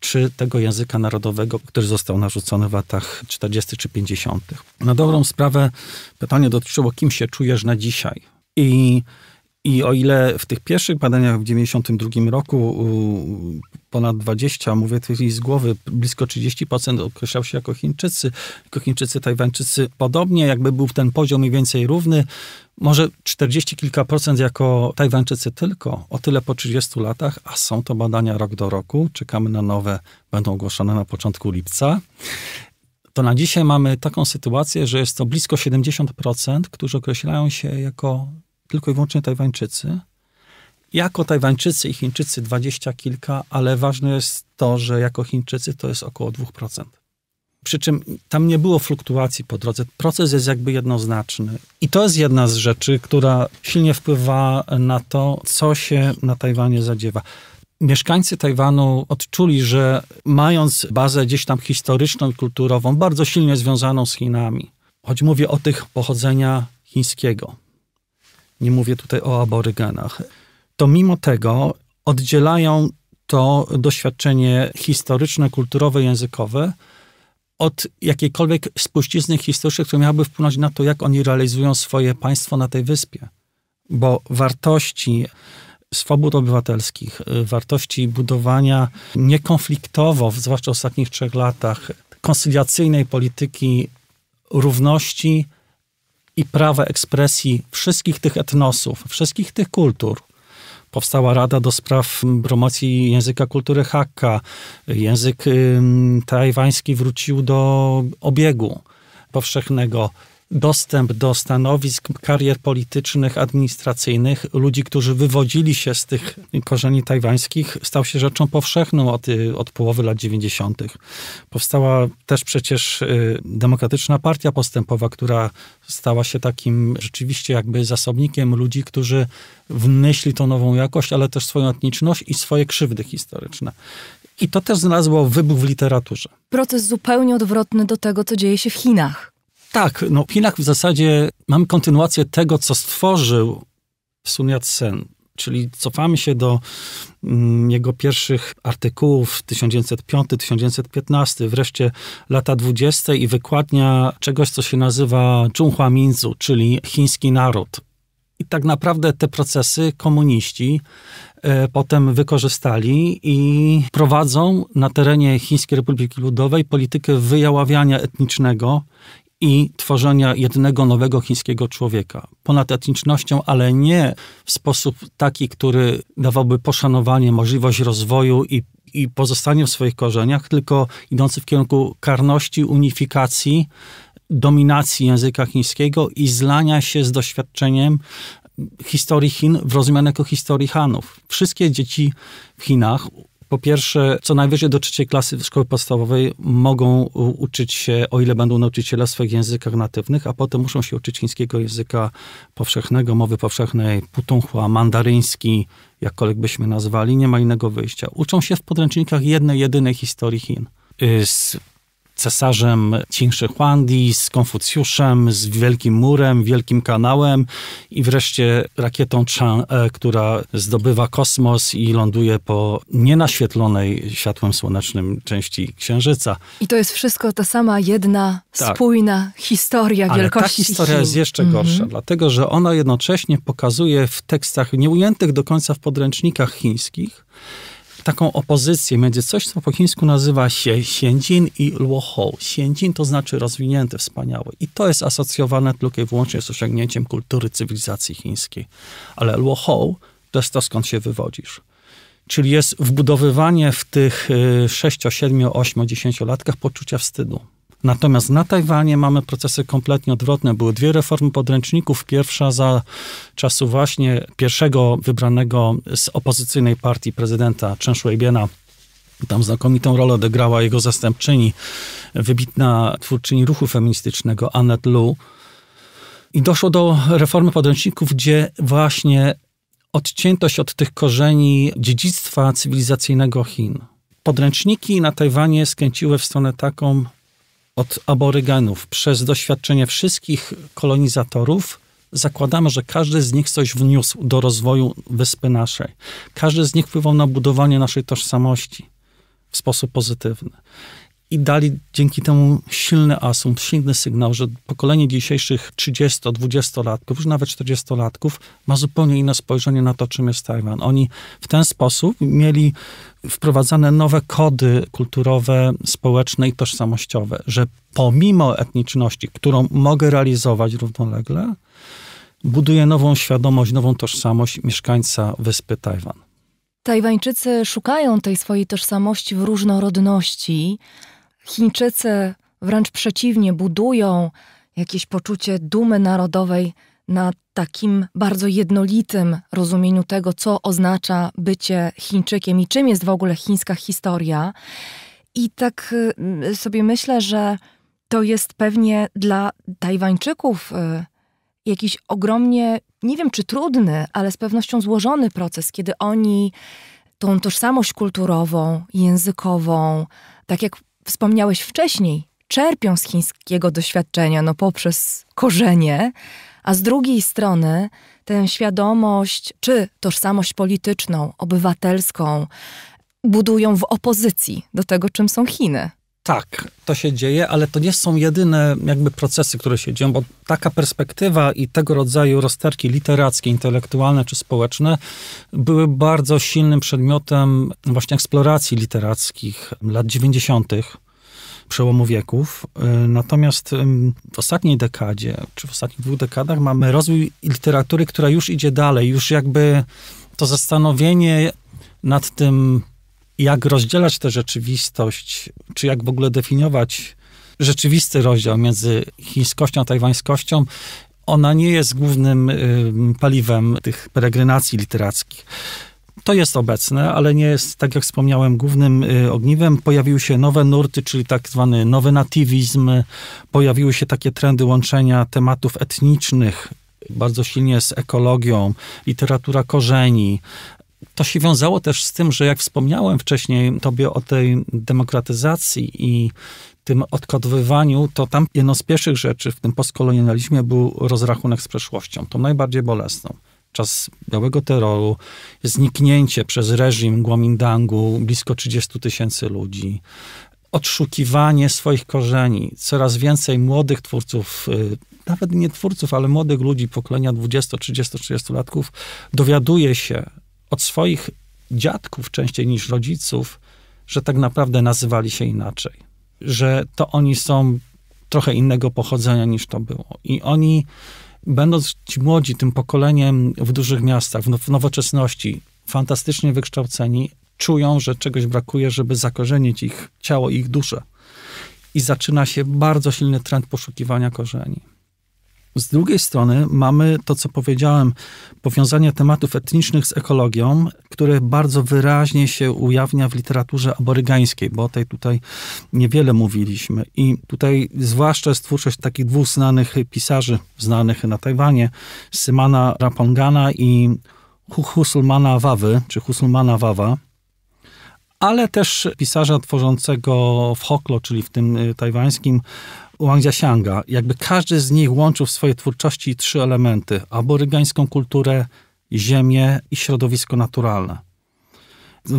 czy tego języka narodowego, który został narzucony w latach 40. czy 50. Na dobrą sprawę pytanie dotyczyło, kim się czujesz na dzisiaj. I, I o ile w tych pierwszych badaniach w 1992 roku ponad 20, mówię tutaj z głowy, blisko 30% określał się jako Chińczycy, jako Chińczycy, Tajwańczycy. Podobnie jakby był ten poziom mniej więcej równy, może 40 kilka procent jako Tajwańczycy tylko, o tyle po 30 latach, a są to badania rok do roku, czekamy na nowe, będą ogłoszone na początku lipca. To na dzisiaj mamy taką sytuację, że jest to blisko 70%, którzy określają się jako tylko i wyłącznie Tajwańczycy. Jako Tajwańczycy i Chińczycy dwadzieścia kilka, ale ważne jest to, że jako Chińczycy to jest około 2%. Przy czym tam nie było fluktuacji po drodze. Proces jest jakby jednoznaczny. I to jest jedna z rzeczy, która silnie wpływa na to, co się na Tajwanie zadziewa. Mieszkańcy Tajwanu odczuli, że mając bazę gdzieś tam historyczną i kulturową, bardzo silnie związaną z Chinami, choć mówię o tych pochodzenia chińskiego, nie mówię tutaj o aborygenach, to mimo tego oddzielają to doświadczenie historyczne, kulturowe, językowe od jakiejkolwiek spuścizny historycznej, która miałaby wpłynąć na to, jak oni realizują swoje państwo na tej wyspie. Bo wartości swobód obywatelskich, wartości budowania niekonfliktowo, zwłaszcza w ostatnich trzech latach, konsyliacyjnej polityki równości, i prawa ekspresji wszystkich tych etnosów, wszystkich tych kultur. Powstała Rada do Spraw Promocji Języka Kultury Hakka. Język tajwański wrócił do obiegu powszechnego dostęp do stanowisk, karier politycznych, administracyjnych ludzi, którzy wywodzili się z tych korzeni tajwańskich, stał się rzeczą powszechną od, y, od połowy lat 90. Powstała też przecież y, Demokratyczna Partia Postępowa, która stała się takim rzeczywiście jakby zasobnikiem ludzi, którzy wnieśli tą nową jakość, ale też swoją etniczność i swoje krzywdy historyczne. I to też znalazło wybuch w literaturze. Proces zupełnie odwrotny do tego, co dzieje się w Chinach. Tak, no w Chinach w zasadzie mamy kontynuację tego, co stworzył Sun Yat-sen. Czyli cofamy się do mm, jego pierwszych artykułów 1905-1915, wreszcie lata 20. i wykładnia czegoś, co się nazywa Zhonghua Minzu, czyli chiński naród. I tak naprawdę te procesy komuniści e, potem wykorzystali i prowadzą na terenie Chińskiej Republiki Ludowej politykę wyjaławiania etnicznego i tworzenia jednego nowego chińskiego człowieka. Ponad etnicznością, ale nie w sposób taki, który dawałby poszanowanie, możliwość rozwoju i i pozostanie w swoich korzeniach, tylko idący w kierunku karności, unifikacji, dominacji języka chińskiego i zlania się z doświadczeniem historii Chin w rozumianej jako historii Hanów. Wszystkie dzieci w Chinach po pierwsze, co najwyżej do trzeciej klasy szkoły podstawowej mogą uczyć się, o ile będą nauczyciele, w swoich językach natywnych, a potem muszą się uczyć chińskiego języka powszechnego, mowy powszechnej, putonghua, mandaryński, jakkolwiek byśmy nazwali, nie ma innego wyjścia. Uczą się w podręcznikach jednej, jedynej historii Chin. Y, z cesarzem Qingshi Huangdi, z Konfucjuszem, z Wielkim Murem, Wielkim Kanałem i wreszcie rakietą Chang'e, która zdobywa kosmos i ląduje po nienaświetlonej światłem słonecznym części Księżyca. I to jest wszystko ta sama jedna, tak. spójna historia Ale wielkości ta historia jest jeszcze gorsza, mhm. dlatego że ona jednocześnie pokazuje w tekstach nieujętych do końca w podręcznikach chińskich, taką opozycję między coś, co po chińsku nazywa się Xianjin i Luohou. Xianjin to znaczy rozwinięty, wspaniały. I to jest asocjowane tylko i wyłącznie z osiągnięciem kultury cywilizacji chińskiej. Ale Luohou to jest to, skąd się wywodzisz. Czyli jest wbudowywanie w tych 6, 7, 8, 10 latkach poczucia wstydu Natomiast na Tajwanie mamy procesy kompletnie odwrotne. Były dwie reformy podręczników. Pierwsza za czasu właśnie pierwszego wybranego z opozycyjnej partii prezydenta Chen Shui-biena tam znakomitą rolę odegrała jego zastępczyni, wybitna twórczyni ruchu feministycznego Annette Lu. I doszło do reformy podręczników, gdzie właśnie odciętość od tych korzeni dziedzictwa cywilizacyjnego Chin. Podręczniki na Tajwanie skręciły w stronę taką, od aboryganów przez doświadczenie wszystkich kolonizatorów, zakładamy, że każdy z nich coś wniósł do rozwoju wyspy naszej. Każdy z nich wpływał na budowanie naszej tożsamości w sposób pozytywny i dali dzięki temu silny asumpt, silny sygnał, że pokolenie dzisiejszych 30-20-latków, już nawet 40-latków ma zupełnie inne spojrzenie na to, czym jest Tajwan. Oni w ten sposób mieli wprowadzane nowe kody kulturowe, społeczne i tożsamościowe, że pomimo etniczności, którą mogę realizować równolegle, buduje nową świadomość, nową tożsamość mieszkańca wyspy Tajwan. Tajwańczycy szukają tej swojej tożsamości w różnorodności. Chińczycy wręcz przeciwnie, budują jakieś poczucie dumy narodowej na takim bardzo jednolitym rozumieniu tego, co oznacza bycie Chińczykiem i czym jest w ogóle chińska historia. I tak y, sobie myślę, że to jest pewnie dla Tajwańczyków y, jakiś ogromnie, nie wiem czy trudny, ale z pewnością złożony proces, kiedy oni tą tożsamość kulturową, językową, tak jak wspomniałeś wcześniej, czerpią z chińskiego doświadczenia no, poprzez korzenie, a z drugiej strony tę świadomość czy tożsamość polityczną, obywatelską budują w opozycji do tego, czym są Chiny tak, to się dzieje, ale to nie są jedyne jakby procesy, które się dzieją, bo taka perspektywa i tego rodzaju rozterki literackie, intelektualne czy społeczne były bardzo silnym przedmiotem właśnie eksploracji literackich lat 90. przełomu wieków. Natomiast w ostatniej dekadzie, czy w ostatnich dwóch dekadach mamy rozwój literatury, która już idzie dalej, już jakby to zastanowienie nad tym, jak rozdzielać tę rzeczywistość, czy jak w ogóle definiować rzeczywisty rozdział między chińskością a tajwańskością, ona nie jest głównym paliwem tych peregrinacji literackich. To jest obecne, ale nie jest, tak jak wspomniałem, głównym y, ogniwem. Pojawiły się nowe nurty, czyli tak zwany nowy natywizm, pojawiły się takie trendy łączenia tematów etnicznych bardzo silnie z ekologią, literatura korzeni, to się wiązało też z tym, że jak wspomniałem wcześniej tobie o tej demokratyzacji i tym odkodowywaniu, to tam jedną z pierwszych rzeczy w tym postkolonializmie był rozrachunek z przeszłością, tą najbardziej bolesną. Czas białego terroru, zniknięcie przez reżim Guomindangu blisko 30 tysięcy ludzi, odszukiwanie swoich korzeni. Coraz więcej młodych twórców, y, nawet nie twórców, ale młodych ludzi pokolenia 20, 30, 40 latków dowiaduje się, od swoich dziadków częściej niż rodziców, że tak naprawdę nazywali się inaczej. Że to oni są trochę innego pochodzenia niż to było. I oni, będąc ci młodzi, tym pokoleniem w dużych miastach, w nowoczesności, fantastycznie wykształceni, czują, że czegoś brakuje, żeby zakorzenić ich ciało i ich duszę. I zaczyna się bardzo silny trend poszukiwania korzeni. Z drugiej strony mamy to, co powiedziałem, powiązanie tematów etnicznych z ekologią, które bardzo wyraźnie się ujawnia w literaturze aborygańskiej, bo o tej tutaj niewiele mówiliśmy. I tutaj zwłaszcza jest twórczość takich dwóch znanych pisarzy, znanych na Tajwanie, Symana Rapongana i Husulmana Wawy, czy Husulmana Wawa, ale też pisarza tworzącego w Hoklo, czyli w tym y, tajwańskim Wang Jiasianga. Jakby każdy z nich łączył w swojej twórczości trzy elementy: aborygańską kulturę, ziemię i środowisko naturalne.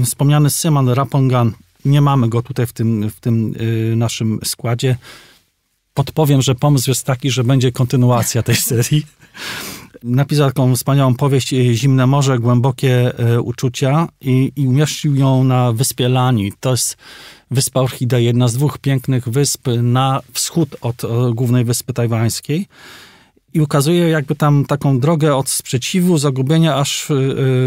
Wspomniany Syman Rapongan, nie mamy go tutaj w tym, w tym yy, naszym składzie. Podpowiem, że pomysł jest taki, że będzie kontynuacja tej serii. Napisał taką wspaniałą powieść e, Zimne Morze, Głębokie e, Uczucia i, i umieścił ją na wyspie Lani. To jest wyspa Orchidea, jedna z dwóch pięknych wysp na wschód od e, głównej wyspy tajwańskiej i ukazuje jakby tam taką drogę od sprzeciwu, zagubienia, aż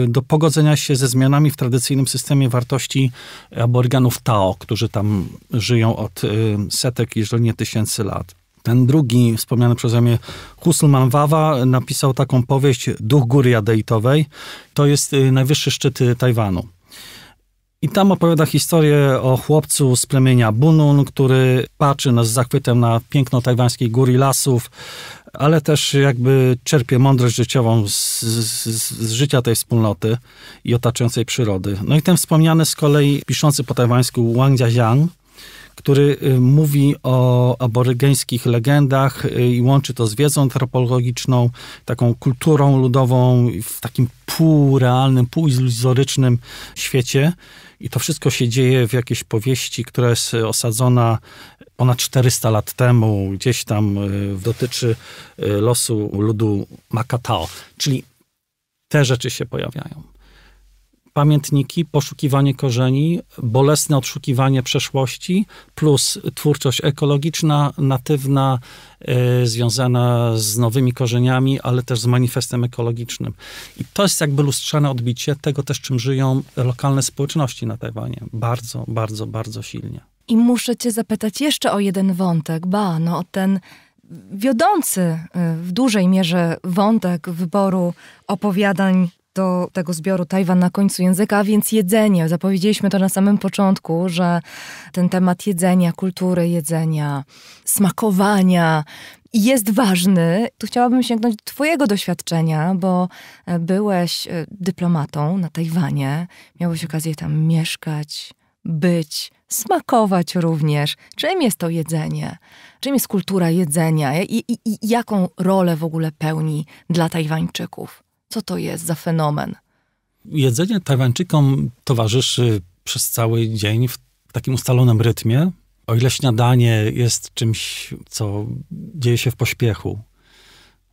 do pogodzenia się ze zmianami w tradycyjnym systemie wartości aboryganów Tao, którzy tam żyją od setek, jeżeli nie tysięcy lat. Ten drugi, wspomniany przeze mnie Husselman Wawa, napisał taką powieść Duch Góry Jadeitowej. To jest y, najwyższy szczyt y, Tajwanu. I tam opowiada historię o chłopcu z plemienia Bunun, który patrzy z zachwytem na piękno tajwańskiej góry lasów, ale też jakby czerpie mądrość życiową z, z, z, życia tej wspólnoty i otaczającej przyrody. No i ten wspomniany z kolei piszący po tajwańsku Wang Jiaxiang który y, mówi o aborygeńskich legendach y, i łączy to z wiedzą antropologiczną, taką kulturą ludową w takim półrealnym, półiluzorycznym świecie. I to wszystko się dzieje w jakiejś powieści, która jest y, osadzona ponad 400 lat temu, gdzieś tam dotyczy losu ludu Makatao. Czyli te rzeczy się pojawiają pamiętniki, poszukiwanie korzeni, bolesne odszukiwanie przeszłości, plus twórczość ekologiczna, natywna, e, związana z nowymi korzeniami, ale też z manifestem ekologicznym. I to jest jakby lustrzane odbicie tego też, czym żyją lokalne społeczności na Tajwanie. Bardzo, bardzo, bardzo silnie. I muszę cię zapytać jeszcze o jeden wątek, ba, no o ten wiodący y, w dużej mierze wątek wyboru opowiadań do tego zbioru Tajwan na końcu języka, a więc jedzenie. Zapowiedzieliśmy to na samym początku, że ten temat jedzenia, kultury jedzenia, smakowania jest ważny. Tu chciałabym sięgnąć do Twojego doświadczenia, bo e, byłeś e, dyplomatą na Tajwanie, miałeś okazję tam mieszkać, być, smakować również. Czym jest to jedzenie? Czym jest kultura jedzenia I, i, i jaką rolę w ogóle pełni dla Tajwańczyków? Co to jest za fenomen? Jedzenie Tajwańczykom towarzyszy przez cały dzień w takim ustalonym rytmie. O ile śniadanie jest czymś, co dzieje się w pośpiechu,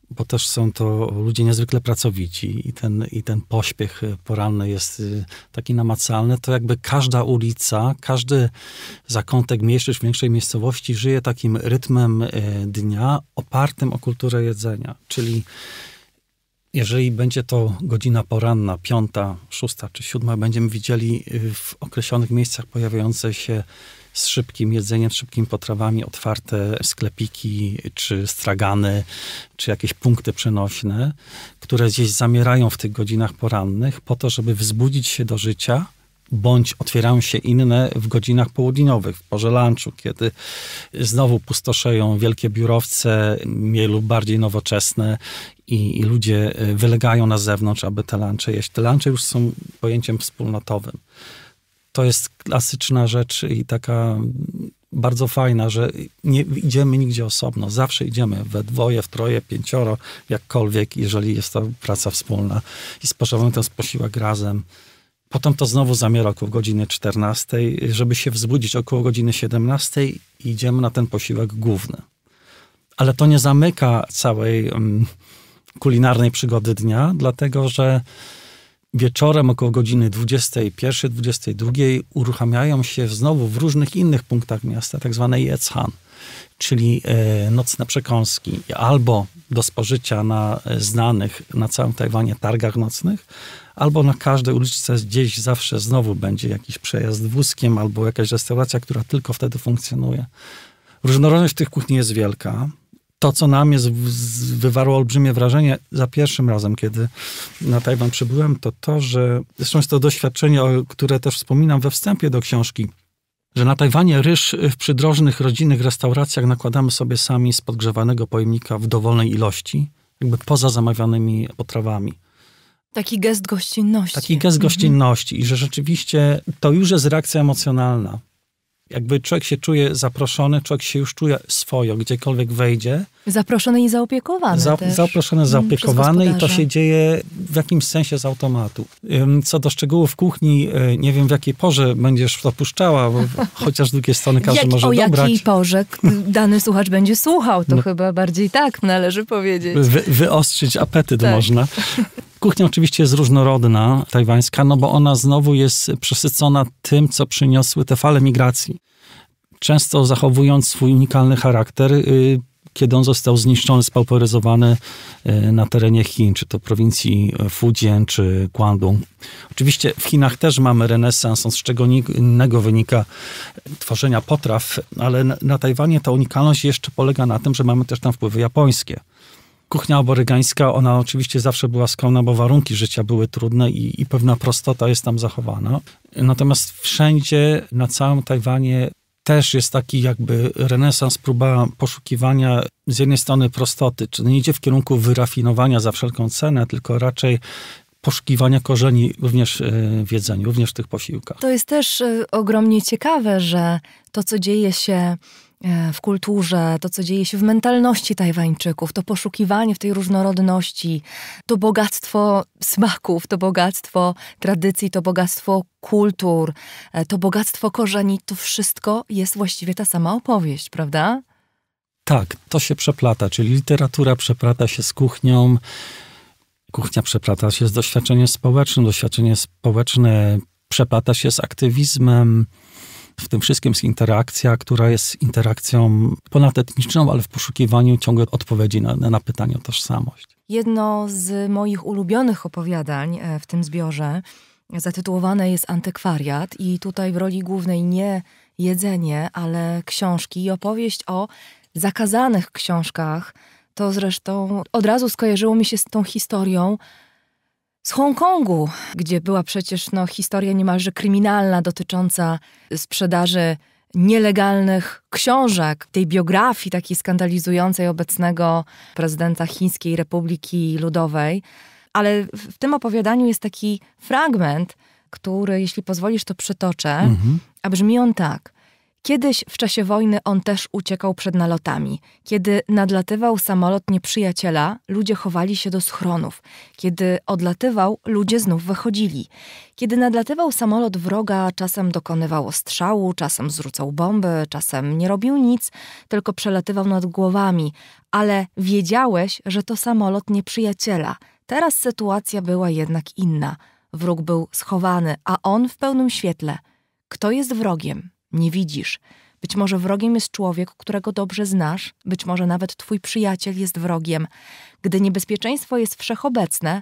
bo też są to ludzie niezwykle pracowici i ten, i ten pośpiech poranny jest y, taki namacalny, to jakby każda ulica, każdy zakątek mniejszy czy większej miejscowości żyje takim rytmem y, dnia opartym o kulturę jedzenia. Czyli jeżeli będzie to godzina poranna, piąta, szósta czy siódma, będziemy widzieli y, w określonych miejscach pojawiające się z szybkim jedzeniem, z szybkimi potrawami otwarte sklepiki, czy stragany, czy jakieś punkty przenośne, które gdzieś zamierają w tych godzinach porannych po to, żeby wzbudzić się do życia, bądź otwierają się inne w godzinach południowych, w porze lunchu, kiedy znowu pustoszeją wielkie biurowce, mniej lub bardziej nowoczesne i, i ludzie e, wylegają na zewnątrz, aby te lunche jeść. Te lunche już są pojęciem wspólnotowym. To jest klasyczna rzecz i taka bardzo fajna, że nie idziemy nigdzie osobno. Zawsze idziemy we dwoje, w troje, pięcioro, jakkolwiek, jeżeli jest to praca wspólna. I spożywamy ten posiłek razem. Potem to znowu zamiera około godziny 14, żeby się wzbudzić około godziny 17 i idziemy na ten posiłek główny. Ale to nie zamyka całej um, kulinarnej przygody dnia, dlatego że wieczorem około godziny 21, 22 uruchamiają się znowu w różnych innych punktach miasta tak zwane Jechan, czyli e, nocne przekąski albo do spożycia na e, znanych na całym Tajwanie targach nocnych, albo na każdej uliczce gdzieś zawsze znowu będzie jakiś przejazd wózkiem, albo jakaś restauracja, która tylko wtedy funkcjonuje. Różnorodność tych kuchni jest wielka. To, co nam jest, wywarło olbrzymie wrażenie za pierwszym razem, kiedy na Tajwan przybyłem, to to, że zresztą jest to doświadczenie, które też wspominam we wstępie do książki, że na Tajwanie ryż w przydrożnych, rodzinnych restauracjach nakładamy sobie sami z podgrzewanego pojemnika w dowolnej ilości, jakby poza zamawianymi potrawami. Taki gest gościnności. Taki gest mhm. gościnności mhm. i że rzeczywiście to już jest reakcja emocjonalna. Jakby człowiek się czuje zaproszony, człowiek się już czuje swojo, gdziekolwiek wejdzie. Zaproszony i zaopiekowany. Za, też. Zaproszony, mhm, zaopiekowany i to się dzieje w jakimś sensie z automatu. Co do szczegółów kuchni, y, nie wiem w jakiej porze będziesz to puszczała, bo *laughs* chociaż z drugiej strony każdy Jak, może o dobrać. O jakiej porze *laughs* dany słuchacz będzie słuchał, to no. chyba bardziej tak należy powiedzieć. Wy, wyostrzyć apetyt tak. można. *laughs* Kuchnia oczywiście jest różnorodna, tajwańska, no bo ona znowu jest przesycona tym, co przyniosły te fale migracji. Często zachowując swój unikalny charakter, y, kiedy on został zniszczony, spauperyzowany y, na terenie Chin, czy to prowincji y, Fujian, czy Guangdong. Oczywiście w Chinach też mamy renesans, z czego innego wynika tworzenia potraw, ale na Tajwanie ta unikalność jeszcze polega na tym, że mamy też tam wpływy japońskie kuchnia aborygańska, ona oczywiście zawsze była skromna, bo warunki życia były trudne i, i pewna prostota jest tam zachowana. Natomiast wszędzie na całym Tajwanie też jest taki jakby renesans, próba poszukiwania z jednej strony prostoty, czyli nie idzie w kierunku wyrafinowania za wszelką cenę, tylko raczej poszukiwania korzeni również e, w jedzeniu, również w tych posiłkach. To jest też e, ogromnie ciekawe, że to, co dzieje się E, w kulturze, to co dzieje się w mentalności Tajwańczyków, to poszukiwanie w tej różnorodności, to bogactwo smaków, to bogactwo tradycji, to bogactwo kultur, e, to bogactwo korzeni, to wszystko jest właściwie ta sama opowieść, prawda? Tak, to się przeplata, czyli literatura przeplata się z kuchnią, kuchnia przeplata się z doświadczeniem społecznym, doświadczenie społeczne przeplata się z aktywizmem, w tym wszystkim jest interakcja, która jest interakcją ponadetniczną, ale w poszukiwaniu ciągle odpowiedzi na, na pytanie o tożsamość. Jedno z moich ulubionych opowiadań e, w tym zbiorze zatytułowane jest Antykwariat i tutaj w roli głównej nie jedzenie, ale książki i opowieść o zakazanych książkach. To zresztą od razu skojarzyło mi się z tą historią z Hongkongu, gdzie była przecież no, historia niemalże kryminalna dotycząca sprzedaży nielegalnych książek, tej biografii takiej skandalizującej obecnego prezydenta Chińskiej Republiki Ludowej. Ale w tym opowiadaniu jest taki fragment, który, jeśli pozwolisz, to przytoczę, mhm. a brzmi on tak. Kiedyś w czasie wojny on też uciekał przed nalotami. Kiedy nadlatywał samolot nieprzyjaciela, ludzie chowali się do schronów. Kiedy odlatywał, ludzie znów wychodzili. Kiedy nadlatywał samolot wroga, czasem dokonywał ostrzału, czasem zrzucał bomby, czasem nie robił nic, tylko przelatywał nad głowami, ale wiedziałeś, że to samolot nieprzyjaciela. Teraz sytuacja była jednak inna. Wróg był schowany, a on w pełnym świetle. Kto jest wrogiem? nie widzisz. Być może wrogiem jest człowiek, którego dobrze znasz, być może nawet twój przyjaciel jest wrogiem. Gdy niebezpieczeństwo jest wszechobecne,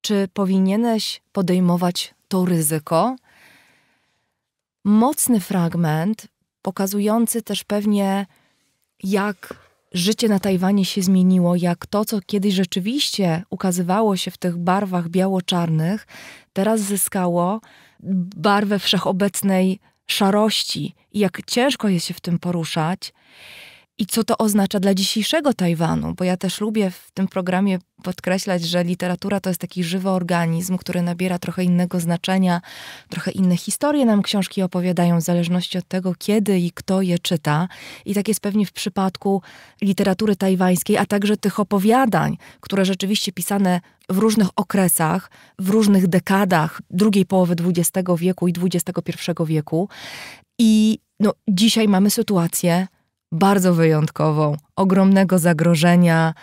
czy powinieneś podejmować to ryzyko? Mocny fragment, pokazujący też pewnie, jak życie na Tajwanie się zmieniło, jak to, co kiedyś rzeczywiście ukazywało się w tych barwach biało-czarnych, teraz zyskało barwę wszechobecnej szarości i jak ciężko jest się w tym poruszać i co to oznacza dla dzisiejszego Tajwanu, bo ja też lubię w tym programie podkreślać, że literatura to jest taki żywy organizm, który nabiera trochę innego znaczenia, trochę inne historie nam książki opowiadają, w zależności od tego, kiedy i kto je czyta. I tak jest pewnie w przypadku literatury tajwańskiej, a także tych opowiadań, które rzeczywiście pisane w różnych okresach, w różnych dekadach drugiej połowy XX wieku i XXI wieku. I no, dzisiaj mamy sytuację, bardzo wyjątkową, ogromnego zagrożenia,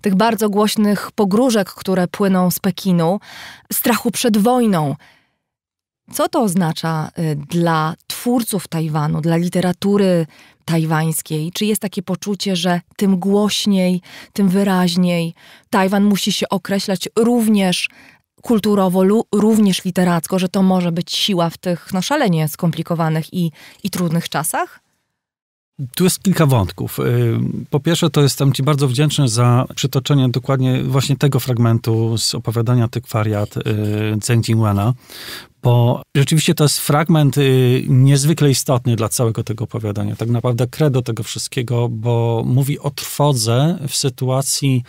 tych bardzo głośnych pogróżek, które płyną z Pekinu, strachu przed wojną. Co to oznacza y, dla twórców Tajwanu, dla literatury tajwańskiej? Czy jest takie poczucie, że tym głośniej, tym wyraźniej Tajwan musi się określać również kulturowo, również literacko, że to może być siła w tych no, szalenie skomplikowanych i, i trudnych czasach? Tu jest kilka wątków. Y, po pierwsze, to jestem Ci bardzo wdzięczny za przytoczenie dokładnie właśnie tego fragmentu z opowiadania Tykwariat y, Zheng Jingwena, bo rzeczywiście to jest fragment y, niezwykle istotny dla całego tego opowiadania. Tak naprawdę credo tego wszystkiego, bo mówi o trwodze w sytuacji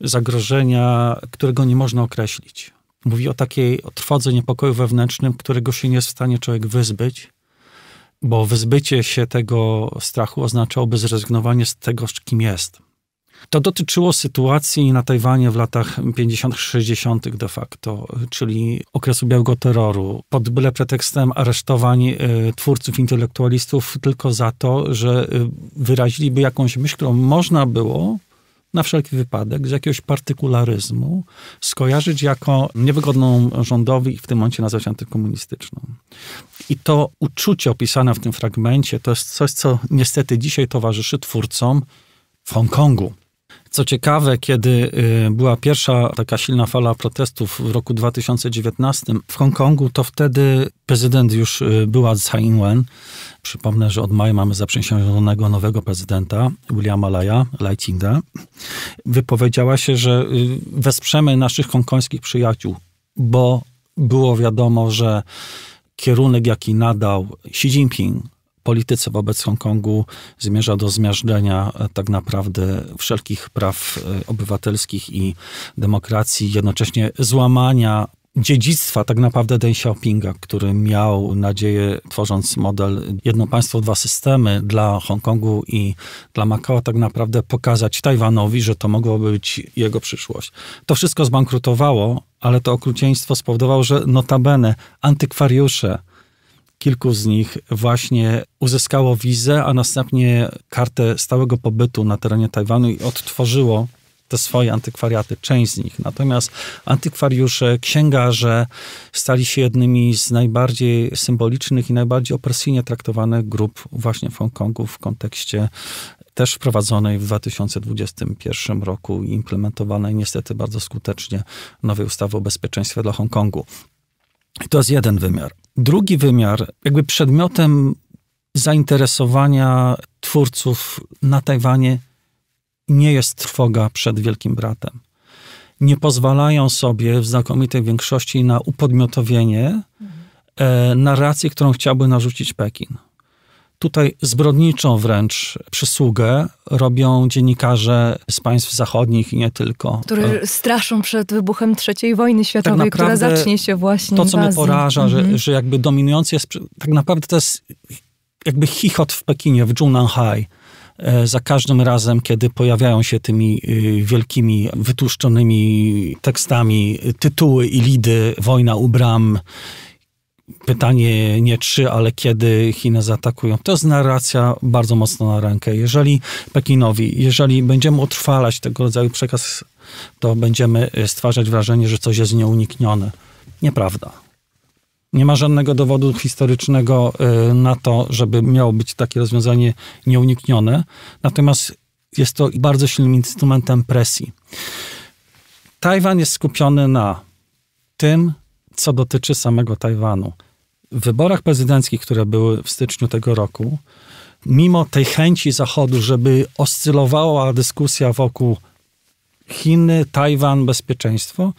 zagrożenia, którego nie można określić. Mówi o takiej o trwodze, niepokoju wewnętrznym, którego się nie jest w stanie człowiek wyzbyć bo wyzbycie się tego strachu oznaczałoby zrezygnowanie z tego, kim jest. To dotyczyło sytuacji na Tajwanie w latach 50., 60. de facto, czyli okresu białego terroru, pod byle pretekstem aresztowań y, twórców, intelektualistów tylko za to, że y, wyraziliby jakąś myśl, którą można było na wszelki wypadek z jakiegoś partykularyzmu skojarzyć jako niewygodną rządowi i w tym momencie nazwać antykomunistyczną. I to uczucie opisane w tym fragmencie to jest coś, co niestety dzisiaj towarzyszy twórcom w Hongkongu. Co ciekawe, kiedy y, była pierwsza taka silna fala protestów w roku 2019 w Hongkongu, to wtedy prezydent już y, była Tsai Ing-wen Przypomnę, że od maja mamy zaprzysiężonego nowego prezydenta, Williama Laya, Lightinga. Wypowiedziała się, że y, wesprzemy naszych hongkońskich przyjaciół, bo było wiadomo, że kierunek, jaki nadał Xi Jinping polityce wobec Hongkongu zmierza do zmiażdżenia e, tak naprawdę wszelkich praw e, obywatelskich i demokracji, jednocześnie złamania dziedzictwa tak naprawdę Deng Xiaopinga, który miał nadzieję, tworząc model jedno państwo, dwa systemy dla Hongkongu i dla Makao, tak naprawdę pokazać Tajwanowi, że to mogło być jego przyszłość. To wszystko zbankrutowało, ale to okrucieństwo spowodowało, że notabene antykwariusze, kilku z nich właśnie uzyskało wizę, a następnie kartę stałego pobytu na terenie Tajwanu i odtworzyło te swoje antykwariaty, część z nich. Natomiast antykwariusze, księgarze stali się jednymi z najbardziej symbolicznych i najbardziej opresyjnie traktowanych grup właśnie w Hongkongu w kontekście też wprowadzonej w 2021 roku i implementowanej niestety bardzo skutecznie nowej ustawy o bezpieczeństwie dla Hongkongu. I to jest jeden wymiar. Drugi wymiar, jakby przedmiotem zainteresowania twórców na Tajwanie nie jest trwoga przed Wielkim Bratem. Nie pozwalają sobie w znakomitej większości na upodmiotowienie mhm. E, narracji, którą chciałby narzucić Pekin. Tutaj zbrodniczą wręcz przysługę robią dziennikarze z państw zachodnich i nie tylko. Które straszą przed wybuchem III wojny światowej, tak która zacznie się właśnie. To, co mnie poraża, mhm. że, że jakby dominujący jest. Tak naprawdę to jest jakby chichot w Pekinie, w Junanhai. E, za każdym razem, kiedy pojawiają się tymi e, wielkimi, wytłuszczonymi tekstami e, tytuły i lidy Wojna u bram, pytanie nie czy, ale kiedy Chiny zaatakują. To jest narracja bardzo mocno na rękę. Jeżeli Pekinowi, jeżeli będziemy utrwalać tego rodzaju przekaz, to będziemy stwarzać wrażenie, że coś jest nieuniknione. Nieprawda. Nie ma żadnego dowodu historycznego y, na to, żeby miało być takie rozwiązanie nieuniknione. Natomiast jest to bardzo silnym instrumentem presji. Tajwan jest skupiony na tym, co dotyczy samego Tajwanu. W wyborach prezydenckich, które były w styczniu tego roku, mimo tej chęci Zachodu, żeby oscylowała dyskusja wokół Chiny, Tajwan, bezpieczeństwo,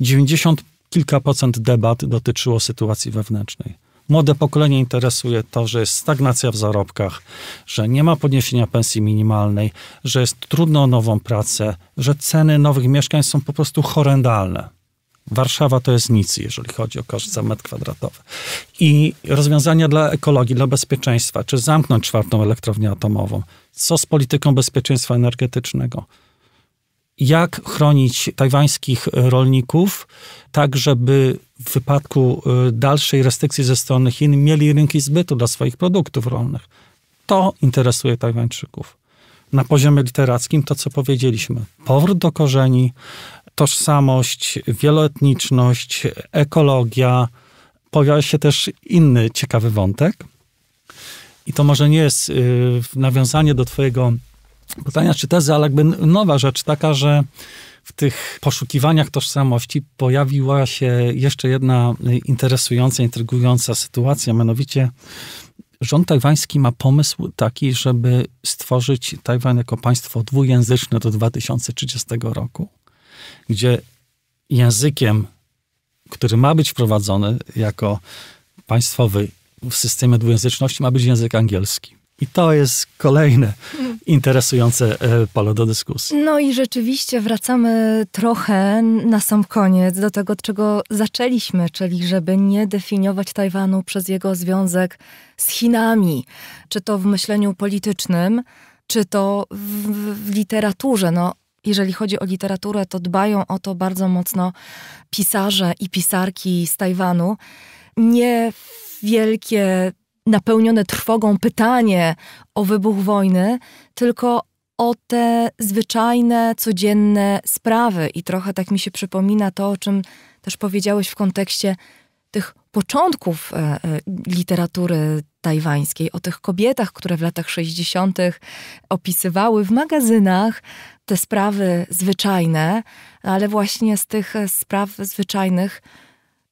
90 kilka procent debat dotyczyło sytuacji wewnętrznej. Młode pokolenie interesuje to, że jest stagnacja w zarobkach, że nie ma podniesienia pensji minimalnej, że jest trudno o nową pracę, że ceny nowych mieszkań są po prostu horrendalne. Warszawa to jest nic, jeżeli chodzi o koszt za metr kwadratowy. I rozwiązania dla ekologii, dla bezpieczeństwa, czy zamknąć czwartą elektrownię atomową. Co z polityką bezpieczeństwa energetycznego? jak chronić tajwańskich e, rolników, tak żeby w wypadku e, dalszej restrykcji ze strony Chin mieli rynki zbytu dla swoich produktów rolnych. To interesuje Tajwańczyków. Na poziomie literackim to, co powiedzieliśmy, powrót do korzeni, tożsamość, wieloetniczność, ekologia. Pojawia się też inny ciekawy wątek. I to może nie jest e, nawiązanie do Twojego pytania czy tezy, ale jakby nowa rzecz taka, że w tych poszukiwaniach tożsamości pojawiła się jeszcze jedna interesująca, intrygująca sytuacja, mianowicie rząd tajwański ma pomysł taki, żeby stworzyć Tajwan jako państwo dwujęzyczne do 2030 roku, gdzie językiem, który ma być wprowadzony jako państwowy w systemie dwujęzyczności, ma być język angielski. I to jest kolejne interesujące e, pole do dyskusji. No i rzeczywiście wracamy trochę na sam koniec do tego, od czego zaczęliśmy, czyli żeby nie definiować Tajwanu przez jego związek z Chinami, czy to w myśleniu politycznym, czy to w, w literaturze. No, jeżeli chodzi o literaturę, to dbają o to bardzo mocno pisarze i pisarki z Tajwanu. Nie wielkie napełnione trwogą pytanie o wybuch wojny, tylko o te zwyczajne, codzienne sprawy. I trochę tak mi się przypomina to, o czym też powiedziałeś w kontekście tych początków e, e, literatury tajwańskiej, o tych kobietach, które w latach 60. opisywały w magazynach te sprawy zwyczajne, ale właśnie z tych spraw zwyczajnych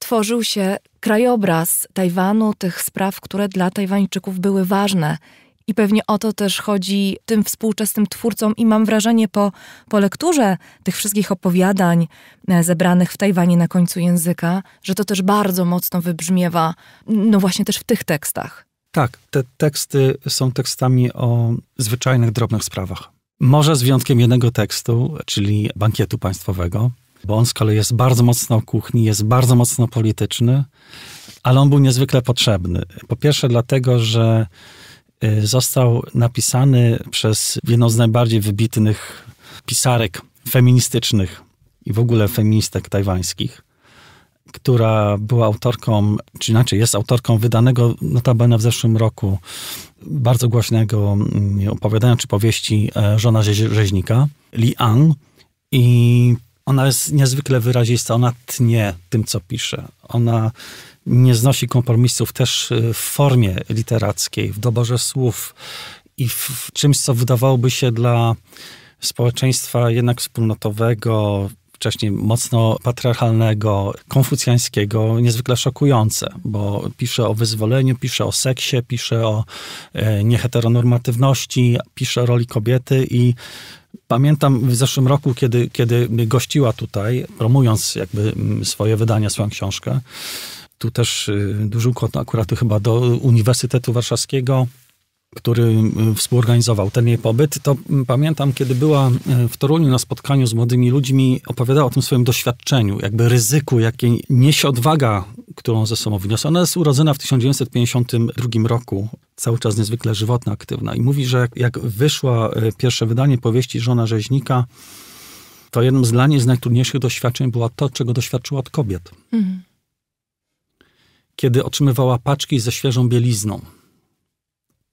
tworzył się krajobraz Tajwanu, tych spraw, które dla Tajwańczyków były ważne. I pewnie o to też chodzi tym współczesnym twórcom, i mam wrażenie po, po lekturze tych wszystkich opowiadań e, zebranych w Tajwanie na końcu języka, że to też bardzo mocno wybrzmiewa, no właśnie też w tych tekstach. Tak, te teksty są tekstami o zwyczajnych, drobnych sprawach. Może z wyjątkiem jednego tekstu, czyli bankietu państwowego, bo on z kolei jest bardzo mocno w kuchni, jest bardzo mocno polityczny, ale on był niezwykle potrzebny. Po pierwsze dlatego, że y, został napisany przez jedną z najbardziej wybitnych pisarek feministycznych i w ogóle feministek tajwańskich, która była autorką, czy inaczej jest autorką wydanego notabene w zeszłym roku bardzo głośnego mm, opowiadania czy powieści e, Żona rzeźnika, Li Ang. I ona jest niezwykle wyrazista, ona tnie tym, co pisze. Ona nie znosi kompromisów też y, w formie literackiej, w doborze słów i w czymś, co wydawałoby się dla społeczeństwa jednak wspólnotowego, wcześniej mocno patriarchalnego, konfucjańskiego, niezwykle szokujące, bo pisze o wyzwoleniu, pisze o seksie, pisze o e, nieheteronormatywności, pisze o roli kobiety i Pamiętam w zeszłym roku, kiedy, kiedy gościła tutaj, promując jakby mm, swoje wydanie, swoją książkę, tu też y, duży ukłon akurat chyba do Uniwersytetu Warszawskiego, który y, współorganizował ten jej pobyt, to pamiętam, kiedy była y, w Toruniu na spotkaniu z młodymi ludźmi, opowiadała o tym swoim doświadczeniu, jakby ryzyku, jakie niesie odwaga, którą ze sobą wniosła. Ona jest urodzona w 1952 roku, cały czas niezwykle żywotna, aktywna i mówi, że jak, jak wyszła y, pierwsze wydanie powieści Żona Rzeźnika, to jednym z dla niej z najtrudniejszych doświadczeń była to, czego doświadczyła od kobiet. Mhm. Kiedy otrzymywała paczki ze świeżą bielizną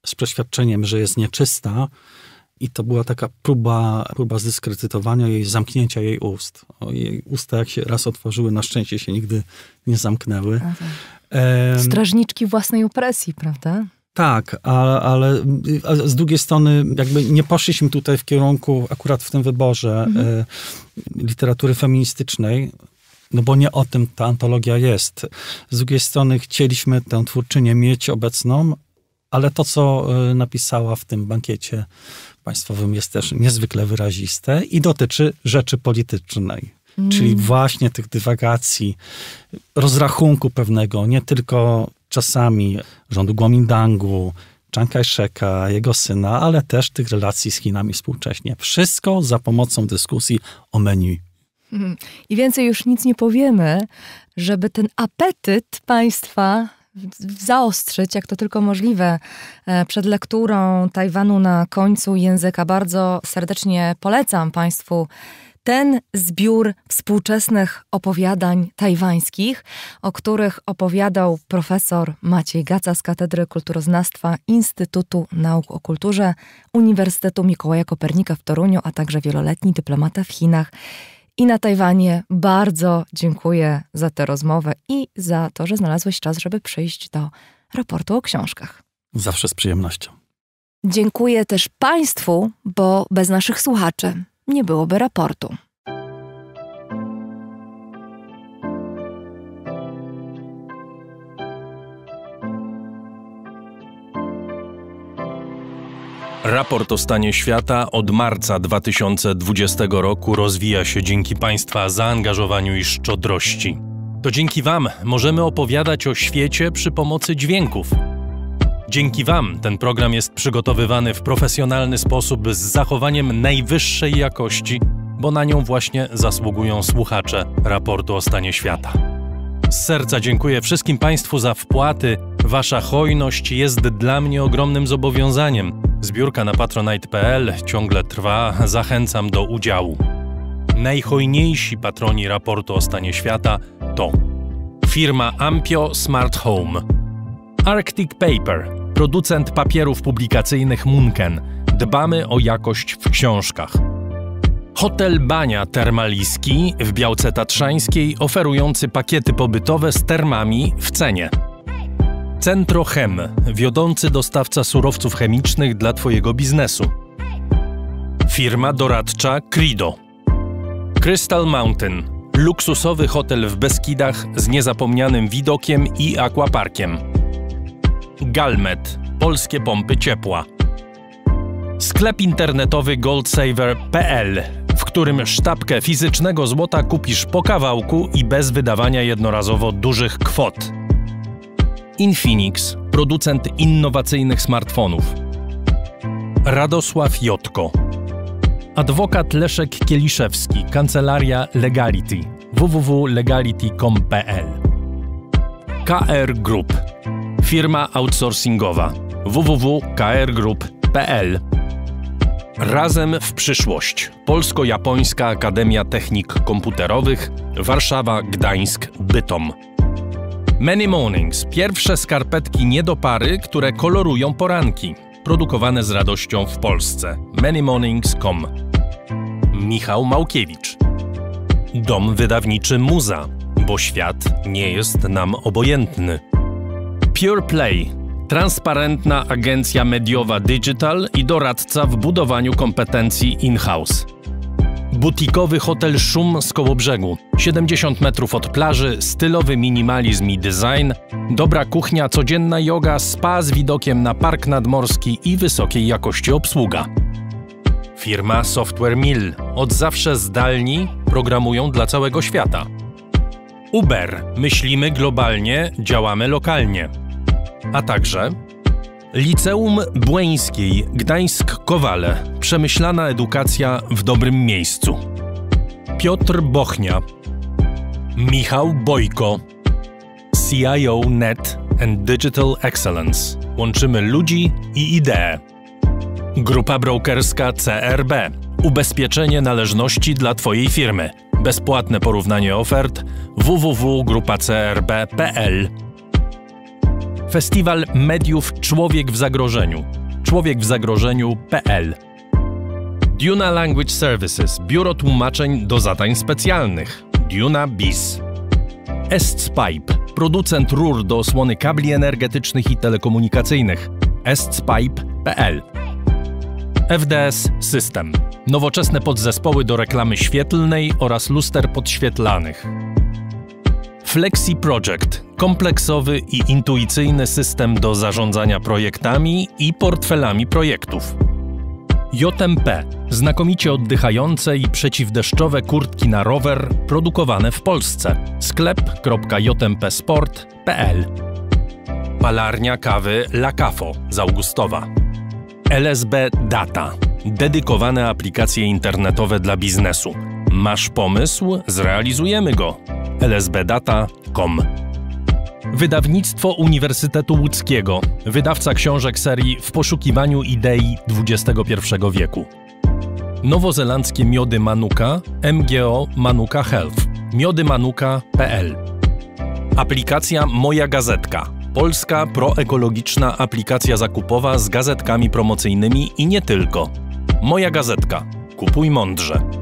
z przeświadczeniem, że jest nieczysta, i to była taka próba, próba zdyskredytowania jej, zamknięcia jej ust. O, jej usta, jak się raz otworzyły, na szczęście się nigdy nie zamknęły. Okay. Strażniczki własnej opresji, prawda? Tak, ale, ale, z drugiej strony jakby nie poszliśmy tutaj w kierunku, akurat w tym wyborze, mhm. E, literatury feministycznej, no bo nie o tym ta antologia jest. Z drugiej strony chcieliśmy tę twórczynię mieć obecną, ale to, co y, napisała w tym bankiecie państwowym, jest też niezwykle wyraziste i dotyczy rzeczy politycznej. Mm. Czyli właśnie tych dywagacji, rozrachunku pewnego, nie tylko czasami rządu Guomindangu, Chiang Kai-sheka, jego syna, ale też tych relacji z Chinami współcześnie. Wszystko za pomocą dyskusji o menu. Mm. I więcej już nic nie powiemy, żeby ten apetyt państwa zaostrzyć, jak to tylko możliwe, e, przed lekturą Tajwanu na końcu języka. Bardzo serdecznie polecam Państwu ten zbiór współczesnych opowiadań tajwańskich, o których opowiadał profesor Maciej Gaca z Katedry Kulturoznawstwa Instytutu Nauk o Kulturze Uniwersytetu Mikołaja Kopernika w Toruniu, a także wieloletni dyplomata w Chinach i na Tajwanie. Bardzo dziękuję za tę rozmowę i za to, że znalazłeś czas, żeby przyjść do raportu o książkach. Zawsze z przyjemnością. Dziękuję też Państwu, bo bez naszych słuchaczy nie byłoby raportu. Raport o stanie świata od marca 2020 roku rozwija się dzięki Państwa zaangażowaniu i szczodrości. To dzięki Wam możemy opowiadać o świecie przy pomocy dźwięków. Dzięki Wam ten program jest przygotowywany w profesjonalny sposób z zachowaniem najwyższej jakości, bo na nią właśnie zasługują słuchacze raportu o stanie świata. Z serca dziękuję wszystkim Państwu za wpłaty. Wasza hojność jest dla mnie ogromnym zobowiązaniem. Zbiórka na patronite.pl ciągle trwa, zachęcam do udziału. Najhojniejsi patroni raportu o stanie świata to firma Ampio Smart Home, Arctic Paper, producent papierów publikacyjnych Munken. Dbamy o jakość w książkach. Hotel Bania Termaliski w Białce Tatrzańskiej oferujący pakiety pobytowe z termami w cenie. Centrochem, wiodący dostawca surowców chemicznych dla Twojego biznesu. Firma doradcza Crido. Crystal Mountain, luksusowy hotel w Beskidach z niezapomnianym widokiem i aquaparkiem. Galmet, polskie pompy ciepła. Sklep internetowy goldsaver.pl którym sztabkę fizycznego złota kupisz po kawałku i bez wydawania jednorazowo dużych kwot. Infinix, producent innowacyjnych smartfonów. Radosław Jotko. Adwokat Leszek Kieliszewski, kancelaria Legality www.legality.com.pl KR Group, firma outsourcingowa www.krgroup.pl Razem w przyszłość. Polsko-Japońska Akademia Technik Komputerowych, Warszawa, Gdańsk, Bytom. Many Mornings. Pierwsze skarpetki nie do pary, które kolorują poranki. Produkowane z radością w Polsce. ManyMornings.com Michał Małkiewicz. Dom wydawniczy Muza, bo świat nie jest nam obojętny. Pure Play transparentna agencja mediowa Digital i doradca w budowaniu kompetencji in-house. Butikowy hotel Szum z Kołobrzegu, 70 metrów od plaży, stylowy minimalizm i design, dobra kuchnia, codzienna yoga, spa z widokiem na park nadmorski i wysokiej jakości obsługa. Firma Software Mill, od zawsze zdalni, programują dla całego świata. Uber, myślimy globalnie, działamy lokalnie a także Liceum Błeńskiej Gdańsk-Kowale Przemyślana edukacja w dobrym miejscu Piotr Bochnia Michał Bojko CIO Net and Digital Excellence Łączymy ludzi i idee Grupa brokerska CRB Ubezpieczenie należności dla Twojej firmy bezpłatne porównanie ofert www.grupacrb.pl Festiwal Mediów Człowiek w Zagrożeniu. Człowiek w zagrożeniu.pl Duna Language Services Biuro Tłumaczeń do Zadań Specjalnych. Duna BIS. Estspipe Producent rur do osłony kabli energetycznych i telekomunikacyjnych. Estspipe.pl FDS System. Nowoczesne podzespoły do reklamy świetlnej oraz luster podświetlanych. Flexi Project kompleksowy i intuicyjny system do zarządzania projektami i portfelami projektów. JMP znakomicie oddychające i przeciwdeszczowe kurtki na rower produkowane w Polsce. sklep.jmpsport.pl Palarnia kawy La Cafo z Augustowa. LSB Data dedykowane aplikacje internetowe dla biznesu. Masz pomysł? Zrealizujemy go lsbdata.com. Wydawnictwo Uniwersytetu Łódzkiego, wydawca książek serii W poszukiwaniu idei XXI wieku. Nowozelandzkie miody Manuka, MGO Manuka Health, miodymanuka.pl. Aplikacja Moja Gazetka. Polska proekologiczna aplikacja zakupowa z gazetkami promocyjnymi i nie tylko. Moja gazetka. Kupuj mądrze.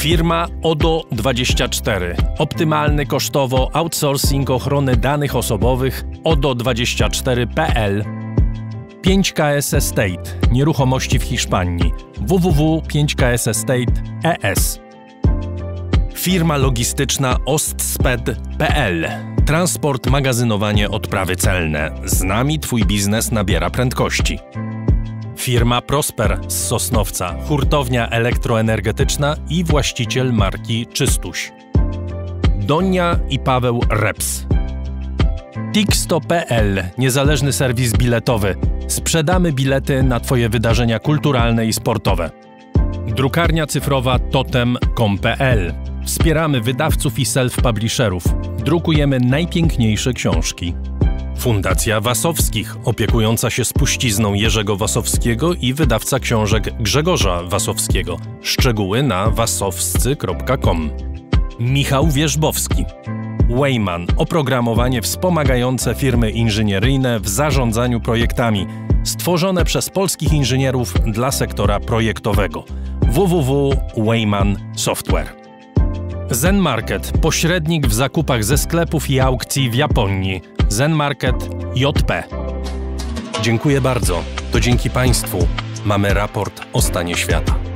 Firma ODO24. Optymalny kosztowo outsourcing ochrony danych osobowych ODO24.pl 5KS Estate. Nieruchomości w Hiszpanii. www.5ksestate.es Firma logistyczna ostsped.pl Transport, magazynowanie, odprawy celne. Z nami Twój biznes nabiera prędkości. Firma Prosper z Sosnowca, hurtownia elektroenergetyczna i właściciel marki Czystuś. Donia i Paweł Reps. Tixto.pl, niezależny serwis biletowy. Sprzedamy bilety na Twoje wydarzenia kulturalne i sportowe. Drukarnia cyfrowa totem.com.pl. Wspieramy wydawców i self-publisherów. Drukujemy najpiękniejsze książki. Fundacja Wasowskich, opiekująca się spuścizną Jerzego Wasowskiego i wydawca książek Grzegorza Wasowskiego. Szczegóły na wasowscy.com. Michał Wierzbowski. Wayman oprogramowanie wspomagające firmy inżynieryjne w zarządzaniu projektami, stworzone przez polskich inżynierów dla sektora projektowego. www.wayman software. Zen Market pośrednik w zakupach ze sklepów i aukcji w Japonii Zenmarket JP. Dziękuję bardzo. To dzięki Państwu mamy raport o stanie świata.